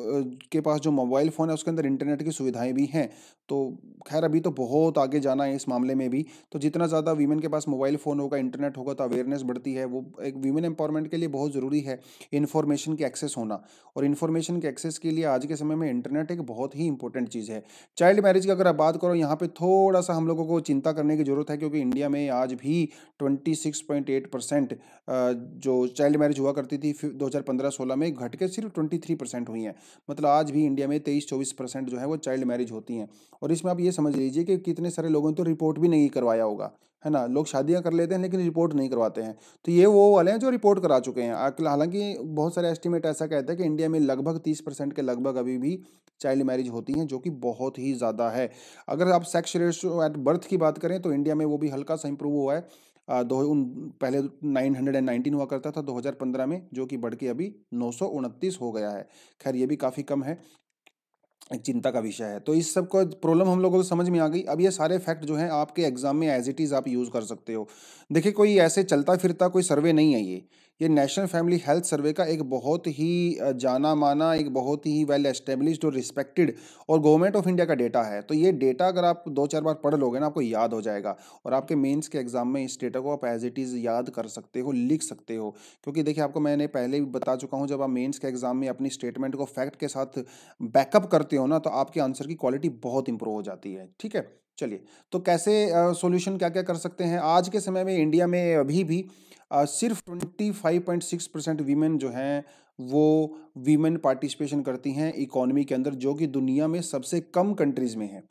के पास जो मोबाइल फ़ोन है उसके अंदर इंटरनेट की सुविधाएं भी हैं तो खैर अभी तो बहुत आगे जाना है इस मामले में भी तो जितना ज़्यादा वीमेन के पास मोबाइल फ़ोन होगा इंटरनेट होगा तो अवेयरनेस बढ़ती है वो एक वीमेन एम्पावरमेंट के लिए बहुत ज़रूरी है इन्फॉर्मेशन के एक्सेस होना और इन्फॉर्मेशन के एक्सेस के लिए आज के समय में इंटरनेट एक बहुत ही इंपॉर्टेंट चीज़ है चाइल्ड मैरिज की अगर आप बात करो यहाँ पर थोड़ा सा हम लोगों को चिंता करने की ज़रूरत है क्योंकि इंडिया में आज भी ट्वेंटी परसेंट जो चाइल्ड मैरिज हुआ करती थी दो हज़ार में घट के सिर्फ ट्वेंटी हुई हैं मतलब आज भी इंडिया में तेईस चौबीस जो है वो चाइल्ड मैरिज होती हैं और इसमें आप ये समझ लीजिए कि कितने सारे लोगों ने तो रिपोर्ट भी नहीं करवाया होगा होगा है ना लोग शादियां कर लेते हैं लेकिन रिपोर्ट नहीं करवाते हैं तो ये वो वाले हैं जो रिपोर्ट करा चुके हैं हालांकि बहुत सारे एस्टीमेट ऐसा कहते हैं कि इंडिया में लगभग तीस परसेंट के लगभग अभी भी चाइल्ड मैरिज होती हैं जो कि बहुत ही ज़्यादा है अगर आप सेक्स रेशो एट बर्थ की बात करें तो इंडिया में वो भी हल्का सा इंप्रूव हुआ है दो उन पहले नाइन हंड्रेड एंड नाइनटीन हुआ करता था दो हज़ार पंद्रह में जो कि बढ़ के अभी नौ सौ उनतीस हो गया है खैर ये भी काफ़ी कम है एक चिंता का विषय है तो इस सब का प्रॉब्लम हम लोगों को समझ में आ गई अब ये सारे फैक्ट जो हैं आपके एग्जाम में एज इट इज़ आप यूज़ कर सकते हो देखिए कोई ऐसे चलता फिरता कोई सर्वे नहीं है ये ये नेशनल फैमिली हेल्थ सर्वे का एक बहुत ही जाना माना एक बहुत ही वेल एस्टेब्लिश्ड और रिस्पेक्टेड और गवर्नमेंट ऑफ इंडिया का डेटा है तो ये डेटा अगर आप दो चार बार पढ़ लोगे ना आपको याद हो जाएगा और आपके मेंस के एग्जाम में इस डेटा को आप एज इट इज़ याद कर सकते हो लिख सकते हो क्योंकि देखिए आपको मैंने पहले भी बता चुका हूँ जब आप मेन्स के एग्जाम में अपनी स्टेटमेंट को फैक्ट के साथ बैकअप करते हो ना तो आपके आंसर की क्वालिटी बहुत इंप्रूव हो जाती है ठीक है चलिए तो कैसे सॉल्यूशन क्या क्या कर सकते हैं आज के समय में इंडिया में अभी भी सिर्फ 25.6 परसेंट वीमेन जो हैं वो वीमेन पार्टिसिपेशन करती हैं इकोनॉमी के अंदर जो कि दुनिया में सबसे कम कंट्रीज़ में है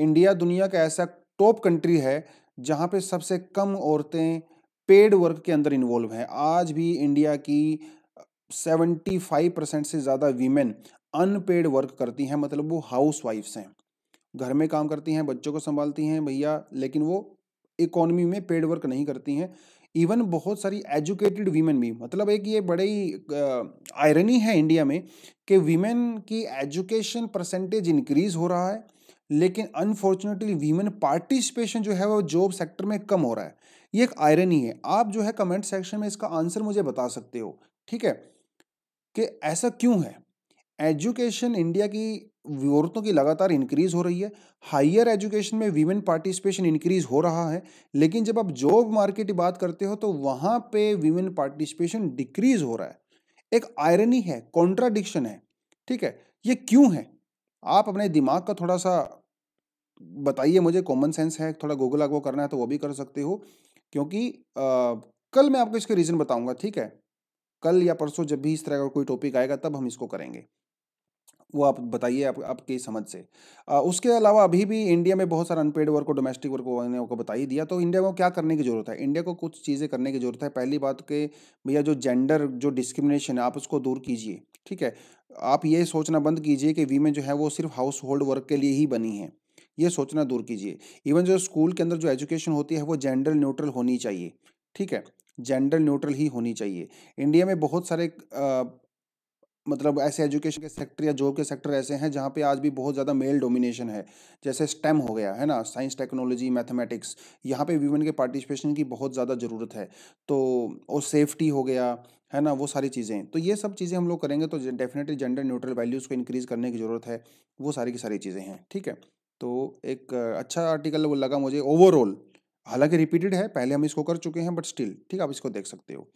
इंडिया दुनिया का ऐसा टॉप कंट्री है जहाँ पे सबसे कम औरतें पेड वर्क के अंदर इन्वॉल्व हैं आज भी इंडिया की 75 परसेंट से ज़्यादा वीमेन अनपेड वर्क करती हैं मतलब वो हाउस वाइफ्स हैं घर में काम करती हैं बच्चों को संभालती हैं भैया लेकिन वो इकोनॉमी में पेड वर्क नहीं करती हैं इवन बहुत सारी एजुकेटेड वीमेन भी मतलब एक ये बड़ी आयरनी है इंडिया में कि वीमेन की एजुकेशन परसेंटेज इंक्रीज हो रहा है लेकिन अनफॉर्चुनेटली वीमेन पार्टिसिपेशन जो है वो जॉब सेक्टर में कम हो रहा है ये एक आयरनी है आप जो है कमेंट सेक्शन में इसका आंसर मुझे बता सकते हो ठीक है कि ऐसा क्यों है एजुकेशन इंडिया की औरतों की लगातार इंक्रीज हो रही है हायर एजुकेशन में वीमेन पार्टिसिपेशन इंक्रीज हो रहा है लेकिन जब आप जॉब मार्केट की बात करते हो तो वहाँ पे वीमेन पार्टिसिपेशन डिक्रीज हो रहा है एक आयरनी है कॉन्ट्राडिक्शन है ठीक है ये क्यों है आप अपने दिमाग का थोड़ा सा बताइए मुझे कॉमन सेंस है थोड़ा गूगल आगो करना है तो वो भी कर सकते हो क्योंकि आ, कल मैं आपको इसके रीज़न बताऊंगा ठीक है कल या परसों जब भी इस तरह का कोई टॉपिक आएगा तब हम इसको करेंगे वो आप बताइए आप आपकी समझ से आ, उसके अलावा अभी भी इंडिया में बहुत सारे अनपेड वर्क और डोमेस्टिक वर्क मैंने बता ही दिया तो इंडिया को क्या करने की ज़रूरत है इंडिया को कुछ चीज़ें करने की ज़रूरत है पहली बात के भैया जो जेंडर जो डिस्क्रिमिनेशन है आप उसको दूर कीजिए ठीक है आप ये सोचना बंद कीजिए कि वीमेन जो है वो सिर्फ हाउस होल्ड वर्क के लिए ही बनी है ये सोचना दूर कीजिए इवन जो स्कूल के अंदर जो एजुकेशन होती है वो जेंडर न्यूट्रल होनी चाहिए ठीक है जेंडर न्यूट्रल ही होनी चाहिए इंडिया में बहुत सारे मतलब ऐसे एजुकेशन के सेक्टर या जॉब के सेक्टर ऐसे हैं जहाँ पे आज भी बहुत ज़्यादा मेल डोमिनेशन है जैसे स्टेम हो गया है ना साइंस टेक्नोलॉजी मैथमेटिक्स यहाँ पे वीमेन के पार्टिसिपेशन की बहुत ज़्यादा ज़रूरत है तो और सेफ्टी हो गया है ना वो सारी चीज़ें तो ये सब चीज़ें हम लोग करेंगे तो डेफिनेटली जेंडर न्यूट्रल वैल्यूज़ को इंक्रीज़ करने की ज़रूरत है वो सारी की सारी चीज़ें हैं ठीक है तो एक अच्छा आर्टिकल वो लगा मुझे ओवरऑल हालांकि रिपीटेड है पहले हम इसको कर चुके हैं बट स्टिल ठीक है आप इसको देख सकते हो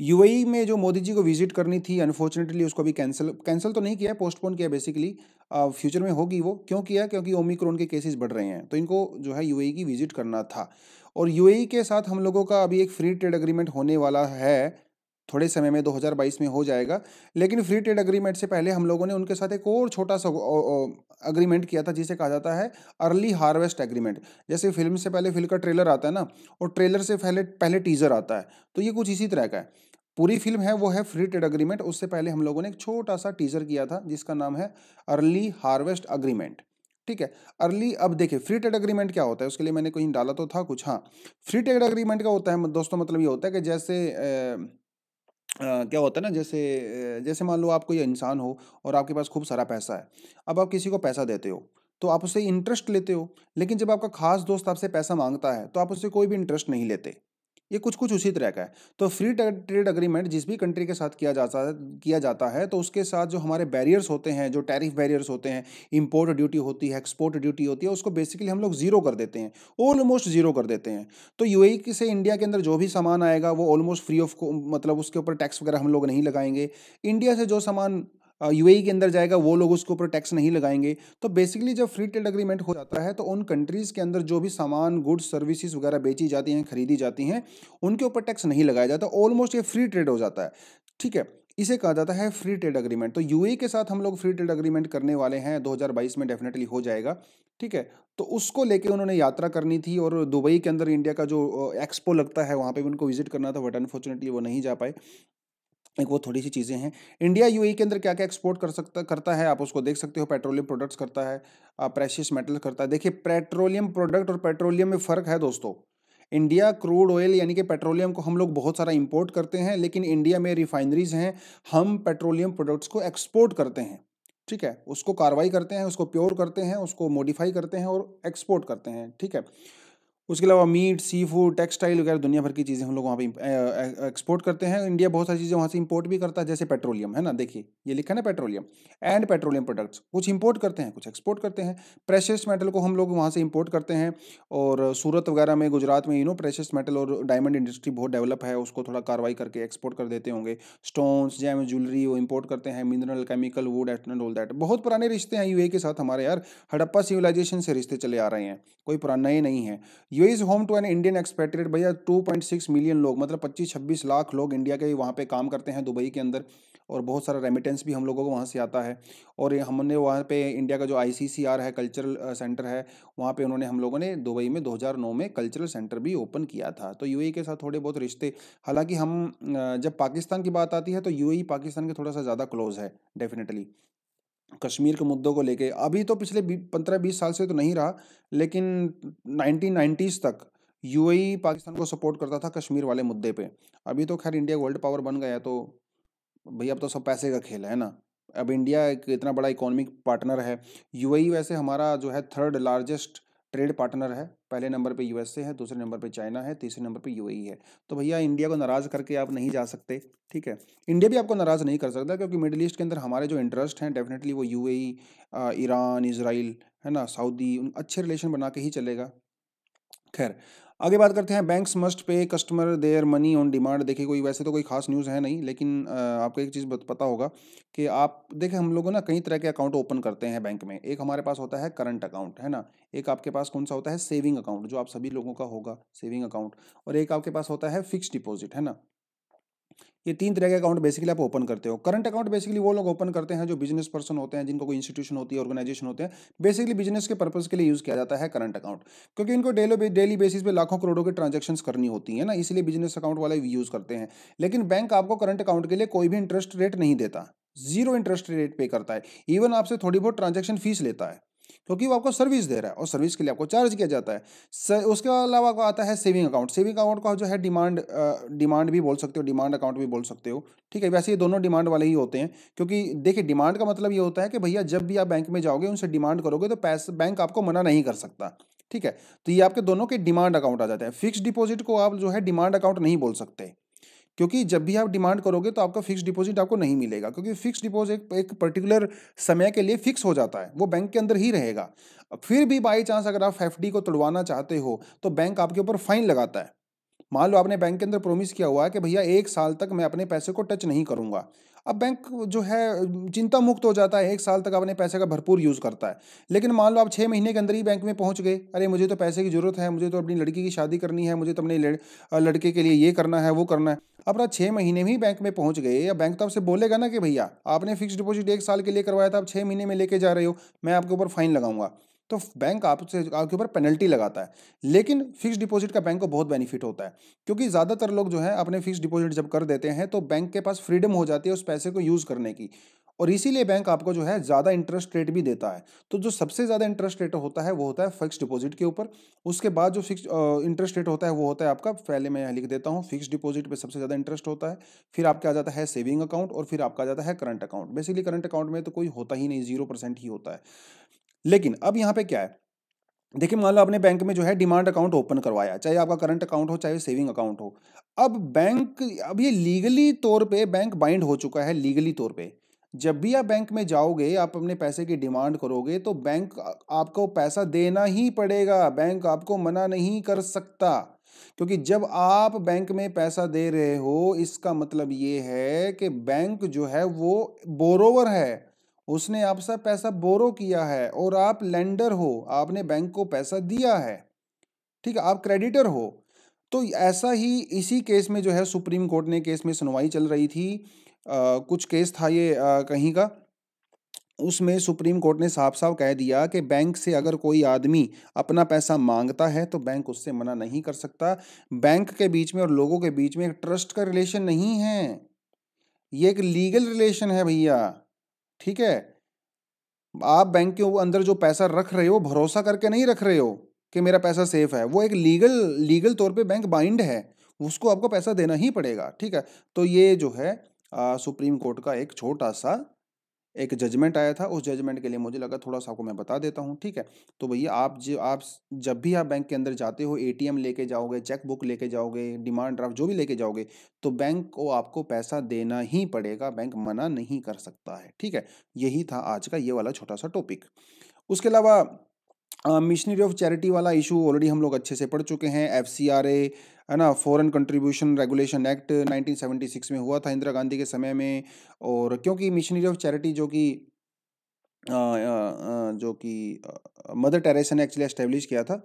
यूएई e में जो मोदी जी को विजिट करनी थी अनफॉर्चुनेटली उसको अभी कैंसिल कैंसिल तो नहीं किया पोस्टपोन किया बेसिकली फ्यूचर में होगी वो क्यों किया क्योंकि ओमिक्रोन के केसेस बढ़ रहे हैं तो इनको जो है यूएई e की विजिट करना था और यूएई e के साथ हम लोगों का अभी एक फ्री ट्रेड अग्रीमेंट होने वाला है थोड़े समय में 2022 में हो जाएगा लेकिन फ्री ट्रेड अग्रीमेंट से पहले हम लोगों ने उनके साथ एक और छोटा सा अग्रीमेंट किया था जिसे कहा जाता है अर्ली हार्वेस्ट एग्रीमेंट जैसे फिल्म से पहले फिल्म का ट्रेलर आता है ना और ट्रेलर से पहले पहले टीजर आता है तो ये कुछ इसी तरह का है पूरी फिल्म है वो है फ्री ट्रेड अग्रीमेंट उससे पहले हम लोगों ने एक छोटा सा टीजर किया था जिसका नाम है अर्ली हार्वेस्ट अग्रीमेंट ठीक है अर्ली अब देखिए फ्री ट्रेड अग्रीमेंट क्या होता है उसके लिए मैंने कहीं डाला तो था कुछ हाँ फ्री ट्रेड अग्रीमेंट का होता है दोस्तों मतलब ये होता है कि जैसे Uh, क्या होता है ना जैसे जैसे मान लो आप कोई इंसान हो और आपके पास खूब सारा पैसा है अब आप किसी को पैसा देते हो तो आप उससे इंटरेस्ट लेते हो लेकिन जब आपका खास दोस्त आपसे पैसा मांगता है तो आप उससे कोई भी इंटरेस्ट नहीं लेते ये कुछ कुछ उसी तरह का है तो फ्री ट्रेड अग्रीमेंट जिस भी कंट्री के साथ किया जाता है किया जाता है तो उसके साथ जो हमारे बैरियर्स होते हैं जो टैरिफ बैरियर्स होते हैं इंपोर्ट ड्यूटी होती है एक्सपोर्ट ड्यूटी होती है उसको बेसिकली हम लोग जीरो कर देते हैं ऑलमोस्ट जीरो कर देते हैं तो यू से इंडिया के अंदर जो भी सामान आएगा वो ऑलमोस्ट फ्री ऑफ मतलब उसके ऊपर टैक्स वगैरह हम लोग नहीं लगाएंगे इंडिया से जो सामान यूएई e के अंदर जाएगा वो लोग उसके ऊपर टैक्स नहीं लगाएंगे तो बेसिकली जब फ्री ट्रेड अग्रीमेंट हो जाता है तो उन कंट्रीज़ के अंदर जो भी सामान गुड्स सर्विसेज वगैरह बेची जाती हैं खरीदी जाती हैं उनके ऊपर टैक्स नहीं लगाया जाता ऑलमोस्ट ये फ्री ट्रेड हो जाता है ठीक है इसे कहा जाता है फ्री ट्रेड अग्रीमेंट तो यूएई e के साथ हम लोग फ्री ट्रेड अग्रीमेंट करने वाले हैं 2022 में डेफिनेटली हो जाएगा ठीक है तो उसको लेके उन्होंने यात्रा करनी थी और दुबई के अंदर इंडिया का जो एक्सपो लगता है वहाँ पे भी उनको विजिट करना था बट अनफॉर्चुनेटली वो नहीं जा पाए एक वो थोड़ी सी चीज़ें हैं इंडिया यू के अंदर क्या क्या एक्सपोर्ट कर सकता करता है आप उसको देख सकते हो पेट्रोलियम प्रोडक्ट्स करता है प्रेशियस मेटल करता है देखिए पेट्रोलियम प्रोडक्ट और पेट्रोलियम में फ़र्क है दोस्तों इंडिया क्रूड ऑयल यानी कि पेट्रोलियम को हम लोग बहुत सारा इंपोर्ट करते हैं लेकिन इंडिया में रिफाइनरीज हैं हम पेट्रोलियम प्रोडक्ट्स को एक्सपोर्ट करते हैं ठीक है उसको कार्रवाई करते हैं उसको प्योर करते हैं उसको मॉडिफाई करते हैं और एक्सपोर्ट करते हैं ठीक है उसके अलावा मीट सी फूड टेक्सटाइल वगैरह दुनिया भर की चीज़ें हम लोग वहाँ पे एक्सपोर्ट करते हैं इंडिया बहुत सारी चीज़ें वहाँ से इंपोर्ट भी करता है जैसे पेट्रोलियम है ना देखिए ये लिखा ना पेट्रोलियम एंड पेट्रोलियम प्रोडक्ट्स कुछ इंपोर्ट करते हैं कुछ एक्सपोर्ट करते हैं प्रेशस मेटल को हम लोग वहाँ से इंपोर्ट करते हैं और सूरत वगैरह में गुजरात में यू नो प्रेशस मेटल और डायमंड इंडस्ट्री बहुत डेवलप है उसको थोड़ा कार्रवाई करके एक्सपोर्ट कर देते होंगे स्टोन्स जैम ज्वेलरी वो इम्पोर्ट करते हैं मिनरल केमिकल वुड एट एंड ऑल दैट बहुत पुराने रिश्ते हैं यू के साथ हमारे यार हड़प्पा सिविलाइजेशन से रिश्ते चले आ रहे हैं कोई पुराने नए नहीं है you is home to an Indian expected भैया 2.6 मिलियन लोग मतलब 25-26 लाख लोग इंडिया के वहाँ पे काम करते हैं दुबई के अंदर और बहुत सारा रेमिटेंस भी हम लोगों को वहाँ से आता है और हमने वहाँ पे इंडिया का जो आईसीसीआर है कल्चरल सेंटर है वहाँ पे उन्होंने हम लोगों ने दुबई में 2009 में कल्चरल सेंटर भी ओपन किया था तो यू e के साथ थोड़े बहुत रिश्ते हालांकि हम जब पाकिस्तान की बात आती है तो यू e पाकिस्तान के थोड़ा सा ज़्यादा क्लोज है डेफिनेटली कश्मीर के मुद्दों को लेके अभी तो पिछले पंद्रह बीस साल से तो नहीं रहा लेकिन नाइनटीन नाइन्टीज़ तक यू पाकिस्तान को सपोर्ट करता था कश्मीर वाले मुद्दे पे अभी तो खैर इंडिया वर्ल्ड पावर बन गया तो भैया अब तो सब पैसे का खेल है ना अब इंडिया एक इतना बड़ा इकोनॉमिक पार्टनर है यू वैसे हमारा जो है थर्ड लार्जेस्ट ट्रेड पार्टनर है पहले नंबर पे यूएसए है दूसरे नंबर पे चाइना है तीसरे नंबर पे यूएई है तो भैया इंडिया को नाराज़ करके आप नहीं जा सकते ठीक है इंडिया भी आपको नाराज़ नहीं कर सकता क्योंकि मिडिल ईस्ट के अंदर हमारे जो इंटरेस्ट हैं डेफिनेटली वो यूएई ईरान इसराइल है ना सऊदी अच्छे रिलेशन बना के ही चलेगा खैर आगे बात करते हैं banks must pay customer their money on demand देखिए कोई वैसे तो कोई खास न्यूज़ है नहीं लेकिन आपको एक चीज़ पता होगा कि आप देखें हम लोगों ना कई तरह के अकाउंट ओपन करते हैं बैंक में एक हमारे पास होता है करंट अकाउंट है ना एक आपके पास कौन सा होता है सेविंग अकाउंट जो आप सभी लोगों का होगा सेविंग अकाउंट और एक आपके पास होता है फिक्स डिपॉजिट है ना ये तीन तरह के अकाउंट बेसिकली आप ओपन करते हो करंट अकाउंट बेसिकली वो लोग ओपन करते हैं जो बिजनेस पर्सन होते हैं जिनको कोई इंस्टीट्यूशन होती है ऑर्गेनाइजेशन होते हैं बेसिकली बिजनेस के पर्पज के लिए यूज किया जाता है करंट अकाउंट क्योंकि इनको डेली डेली बेसिस पे लाखों करोड़ों की ट्रांजेक्शन करनी होती है ना इसलिए बिजनेस अकाउंट वाले यूज करते हैं लेकिन बैंक आपको करंट अकाउंट के लिए कोई भी इंटरेस्ट रेट नहीं देता जीरो इंटरेस्ट रेट पे करता है इवन आपसे थोड़ी बहुत ट्रांजेक्शन फीस लेता है क्योंकि वो आपको सर्विस दे रहा है और सर्विस के लिए आपको चार्ज किया जाता है उसके अलावा आता है सेविंग अकाउंट सेविंग अकाउंट का जो है डिमांड डिमांड भी बोल सकते हो डिमांड अकाउंट भी बोल सकते हो ठीक है वैसे ये दोनों डिमांड वाले ही होते हैं क्योंकि देखिए डिमांड का मतलब ये होता है कि भैया जब भी आप बैंक में जाओगे उनसे डिमांड करोगे तो पैसे बैंक आपको मना नहीं कर सकता ठीक है तो ये आपके दोनों के डिमांड अकाउंट आ जाते हैं फिक्स डिपोजिट को आप जो है डिमांड अकाउंट नहीं बोल सकते क्योंकि जब भी आप डिमांड करोगे तो आपका फिक्स डिपॉजिट आपको नहीं मिलेगा क्योंकि फिक्स डिपॉजिट एक पर्टिकुलर समय के लिए फिक्स हो जाता है वो बैंक के अंदर ही रहेगा फिर भी बाई चांस अगर आप एफ को तोड़वाना चाहते हो तो बैंक आपके ऊपर फाइन लगाता है मान लो आपने बैंक के अंदर प्रोमिस किया हुआ है कि भैया एक साल तक मैं अपने पैसे को टच नहीं करूंगा अब बैंक जो है चिंता मुक्त हो जाता है एक साल तक अपने पैसे का भरपूर यूज़ करता है लेकिन मान लो आप छः महीने के अंदर ही बैंक में पहुँच गए अरे मुझे तो पैसे की ज़रूरत है मुझे तो अपनी लड़की की शादी करनी है मुझे तो अपने लड़के के लिए ये करना है वो करना है अपना छः महीने में ही बैंक में पहुँच गए या बैंक तो आपसे बोलेगा ना कि भैया आपने फिक्स डिपॉजिट एक साल के लिए करवाया था आप छः महीने में लेके जा रहे हो मैं आपके ऊपर फाइन लगाऊंगा तो बैंक आपसे आपके ऊपर पेनल्टी लगाता है लेकिन फिक्स डिपॉजिट का बैंक को बहुत बेनिफिट होता है क्योंकि ज़्यादातर लोग जो है अपने फिक्स डिपॉजिट जब कर देते हैं तो बैंक के पास फ्रीडम हो जाती है उस पैसे को यूज़ करने की और इसीलिए बैंक आपको जो है ज़्यादा इंटरेस्ट रेट भी देता है तो जो सबसे ज़्यादा इंटरेस्ट रेट होता है वो होता है फिक्स डिपॉजिट के ऊपर उसके बाद जो फिक्स इंटरेस्ट रेट होता है वो होता है आपका पहले मैं यहाँ लिख देता हूँ फिक्स डिपॉजिट पे सबसे ज़्यादा इंटरेस्ट होता है फिर आपका आ जाता है सेविंग अकाउंट और फिर आपका आ जाता है current account basically current account में तो कोई होता ही नहीं जीरो परसेंट ही होता है लेकिन अब यहाँ पे क्या है देखिए मान लो आपने बैंक में जो है डिमांड अकाउंट ओपन करवाया चाहे आपका करंट अकाउंट हो चाहे सेविंग अकाउंट हो अब बैंक अब ये लीगली तौर पे बैंक बाइंड हो चुका है लीगली तौर पे जब भी आप बैंक में जाओगे आप अपने पैसे की डिमांड करोगे तो बैंक आपको पैसा देना ही पड़ेगा बैंक आपको मना नहीं कर सकता क्योंकि जब आप बैंक में पैसा दे रहे हो इसका मतलब ये है कि बैंक जो है वो बोरोवर है उसने आपसे पैसा बोरो किया है और आप लेंडर हो आपने बैंक को पैसा दिया है ठीक है आप क्रेडिटर हो तो ऐसा ही इसी केस में जो है सुप्रीम कोर्ट ने केस में सुनवाई चल रही थी आ, कुछ केस था ये आ, कहीं का उसमें सुप्रीम कोर्ट ने साफ साफ कह दिया कि बैंक से अगर कोई आदमी अपना पैसा मांगता है तो बैंक उससे मना नहीं कर सकता बैंक के बीच में और लोगों के बीच में एक ट्रस्ट का रिलेशन नहीं है ये एक लीगल रिलेशन है भैया ठीक है आप बैंक के अंदर जो पैसा रख रहे हो भरोसा करके नहीं रख रहे हो कि मेरा पैसा सेफ है वो एक लीगल लीगल तौर पे बैंक बाइंड है उसको आपको पैसा देना ही पड़ेगा ठीक है तो ये जो है आ, सुप्रीम कोर्ट का एक छोटा सा एक जजमेंट आया था उस जजमेंट के लिए मुझे लगा थोड़ा सा आपको मैं बता देता हूँ ठीक है तो भैया आप जो आप जब भी आप बैंक के अंदर जाते हो एटीएम लेके जाओगे चेक बुक लेके जाओगे डिमांड ड्राफ्ट जो भी लेके जाओगे तो बैंक को आपको पैसा देना ही पड़ेगा बैंक मना नहीं कर सकता है ठीक है यही था आज का ये वाला छोटा सा टॉपिक उसके अलावा मिशनरी ऑफ चैरिटी वाला इशू ऑलरेडी हम लोग अच्छे से पढ़ चुके हैं एफ सी आर ए है ना फॉरेन कंट्रीब्यूशन रेगुलेशन एक्ट 1976 में हुआ था इंदिरा गांधी के समय में और क्योंकि मिशनरी ऑफ चैरिटी जो कि जो कि मदर टेरेसा ने एक्चुअली एस्टेब्लिश किया था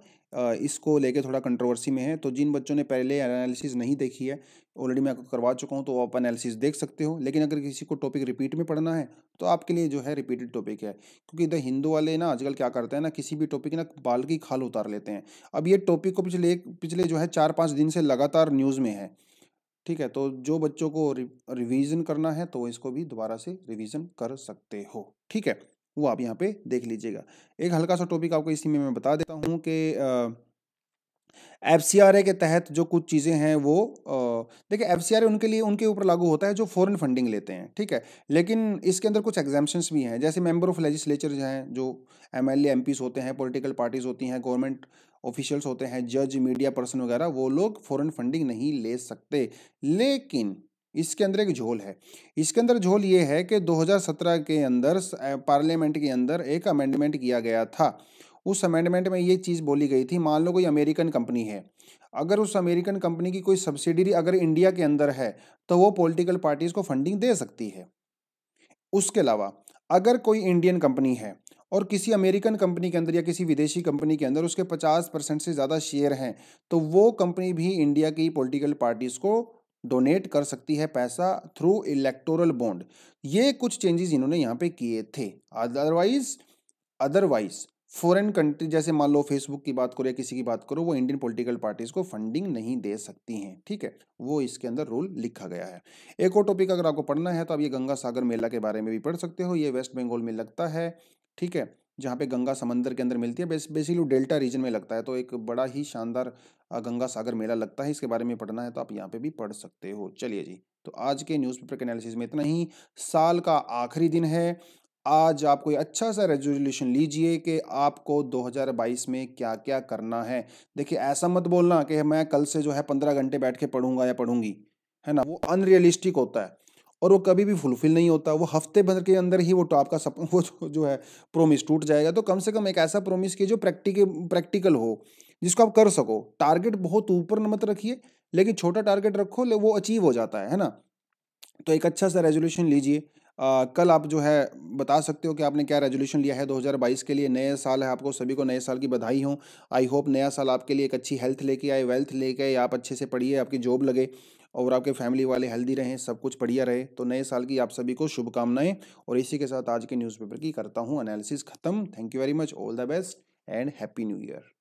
इसको लेके थोड़ा कंट्रोवर्सी में है तो जिन बच्चों ने पहले एनालिसिस नहीं देखी है ऑलरेडी मैं आपको करवा चुका हूँ तो आप एनालिसिस देख सकते हो लेकिन अगर किसी को टॉपिक रिपीट में पढ़ना है तो आपके लिए जो है रिपीटेड टॉपिक है क्योंकि द हिंदू वाले ना आजकल क्या करते हैं ना किसी भी टॉपिक ना बाल की खाल उतार लेते हैं अब ये टॉपिक को पिछले पिछले जो है चार पाँच दिन से लगातार न्यूज़ में है ठीक है तो जो बच्चों को रिविज़न करना है तो इसको भी दोबारा से रिविज़न कर सकते हो ठीक है वो आप यहाँ पे देख लीजिएगा एक हल्का सा टॉपिक आपको इसी में मैं बता देता हूँ कि एफ सी आर ए के तहत जो कुछ चीज़ें हैं वो देखिए एफ सी आर ए उनके लिए उनके ऊपर लागू होता है जो फॉरेन फंडिंग लेते हैं ठीक है लेकिन इसके अंदर कुछ एग्जामेशंस भी हैं जैसे मेंबर ऑफ लेजिस्लेचर हैं जो एम एल एम होते हैं पॉलिटिकल पार्टीज़ होती हैं गवर्नमेंट ऑफिशियल्स होते हैं जज मीडिया पर्सन वगैरह वो लोग फॉरेन फंडिंग नहीं ले सकते लेकिन इसके अंदर एक झोल है इसके अंदर झोल ये है कि 2017 के अंदर पार्लियामेंट के अंदर एक अमेंडमेंट किया गया था उस अमेंडमेंट में ये चीज़ बोली गई थी मान लो कोई अमेरिकन कंपनी है अगर उस अमेरिकन कंपनी की कोई सब्सिडरी अगर इंडिया के अंदर है तो वो पॉलिटिकल पार्टीज़ को फंडिंग दे सकती है उसके अलावा अगर कोई इंडियन कंपनी है और किसी अमेरिकन कंपनी के अंदर या किसी विदेशी कंपनी के अंदर उसके 50 परसेंट से ज़्यादा शेयर हैं तो वो कंपनी भी इंडिया की पॉलिटिकल पार्टीज़ को डोनेट कर सकती है पैसा थ्रू इलेक्टोरल बॉन्ड ये कुछ चेंजेस इन्होंने यहाँ पे किए थे अदरवाइज अदरवाइज फॉरेन कंट्री जैसे मान लो फेसबुक की बात करो या किसी की बात करो वो इंडियन पॉलिटिकल पार्टीज को फंडिंग नहीं दे सकती हैं ठीक है वो इसके अंदर रूल लिखा गया है एक और टॉपिक अगर आपको पढ़ना है तो आप ये गंगा सागर मेला के बारे में भी पढ़ सकते हो ये वेस्ट बंगाल में लगता है ठीक है जहाँ पे गंगा समंदर के अंदर मिलती है बेस बेसिकली डेल्टा रीजन में लगता है तो एक बड़ा ही शानदार गंगा सागर मेला लगता है इसके बारे में पढ़ना है तो आप यहाँ पे भी पढ़ सकते हो चलिए जी तो आज के न्यूज़पेपर के एनालिसिस में इतना ही साल का आखिरी दिन है आज आप कोई अच्छा सा रेजोल्यूशन लीजिए कि आपको 2022 में क्या क्या करना है देखिए ऐसा मत बोलना कि मैं कल से जो है पंद्रह घंटे बैठ के पढ़ूंगा या पढ़ूंगी है ना वो अनरियलिस्टिक होता है और वो कभी भी फुलफिल नहीं होता वो हफ्ते भर के अंदर ही वो टॉप का सप वो जो है प्रोमिस टूट जाएगा तो कम से कम एक ऐसा प्रोमिस की जो प्रैक्टिकल प्रैक्टिकल हो जिसको आप कर सको टारगेट बहुत ऊपर न मत रखिए लेकिन छोटा टारगेट रखो ले वो अचीव हो जाता है है ना तो एक अच्छा सा रेजोल्यूशन लीजिए कल आप जो है बता सकते हो कि आपने क्या रेजोल्यूशन लिया है 2022 के लिए नए साल है आपको सभी को नए साल की बधाई हो आई होप नया साल आपके लिए एक अच्छी हेल्थ लेके आए वेल्थ लेके आए आप अच्छे से पढ़िए आपकी जॉब लगे और आपके फैमिली वाले हेल्दी रहें सब कुछ बढ़िया रहे तो नए साल की आप सभी को शुभकामनाएं और इसी के साथ आज के न्यूज़पेपर की करता हूँ एनालिसिस खत्म thank you very much all the best and happy new year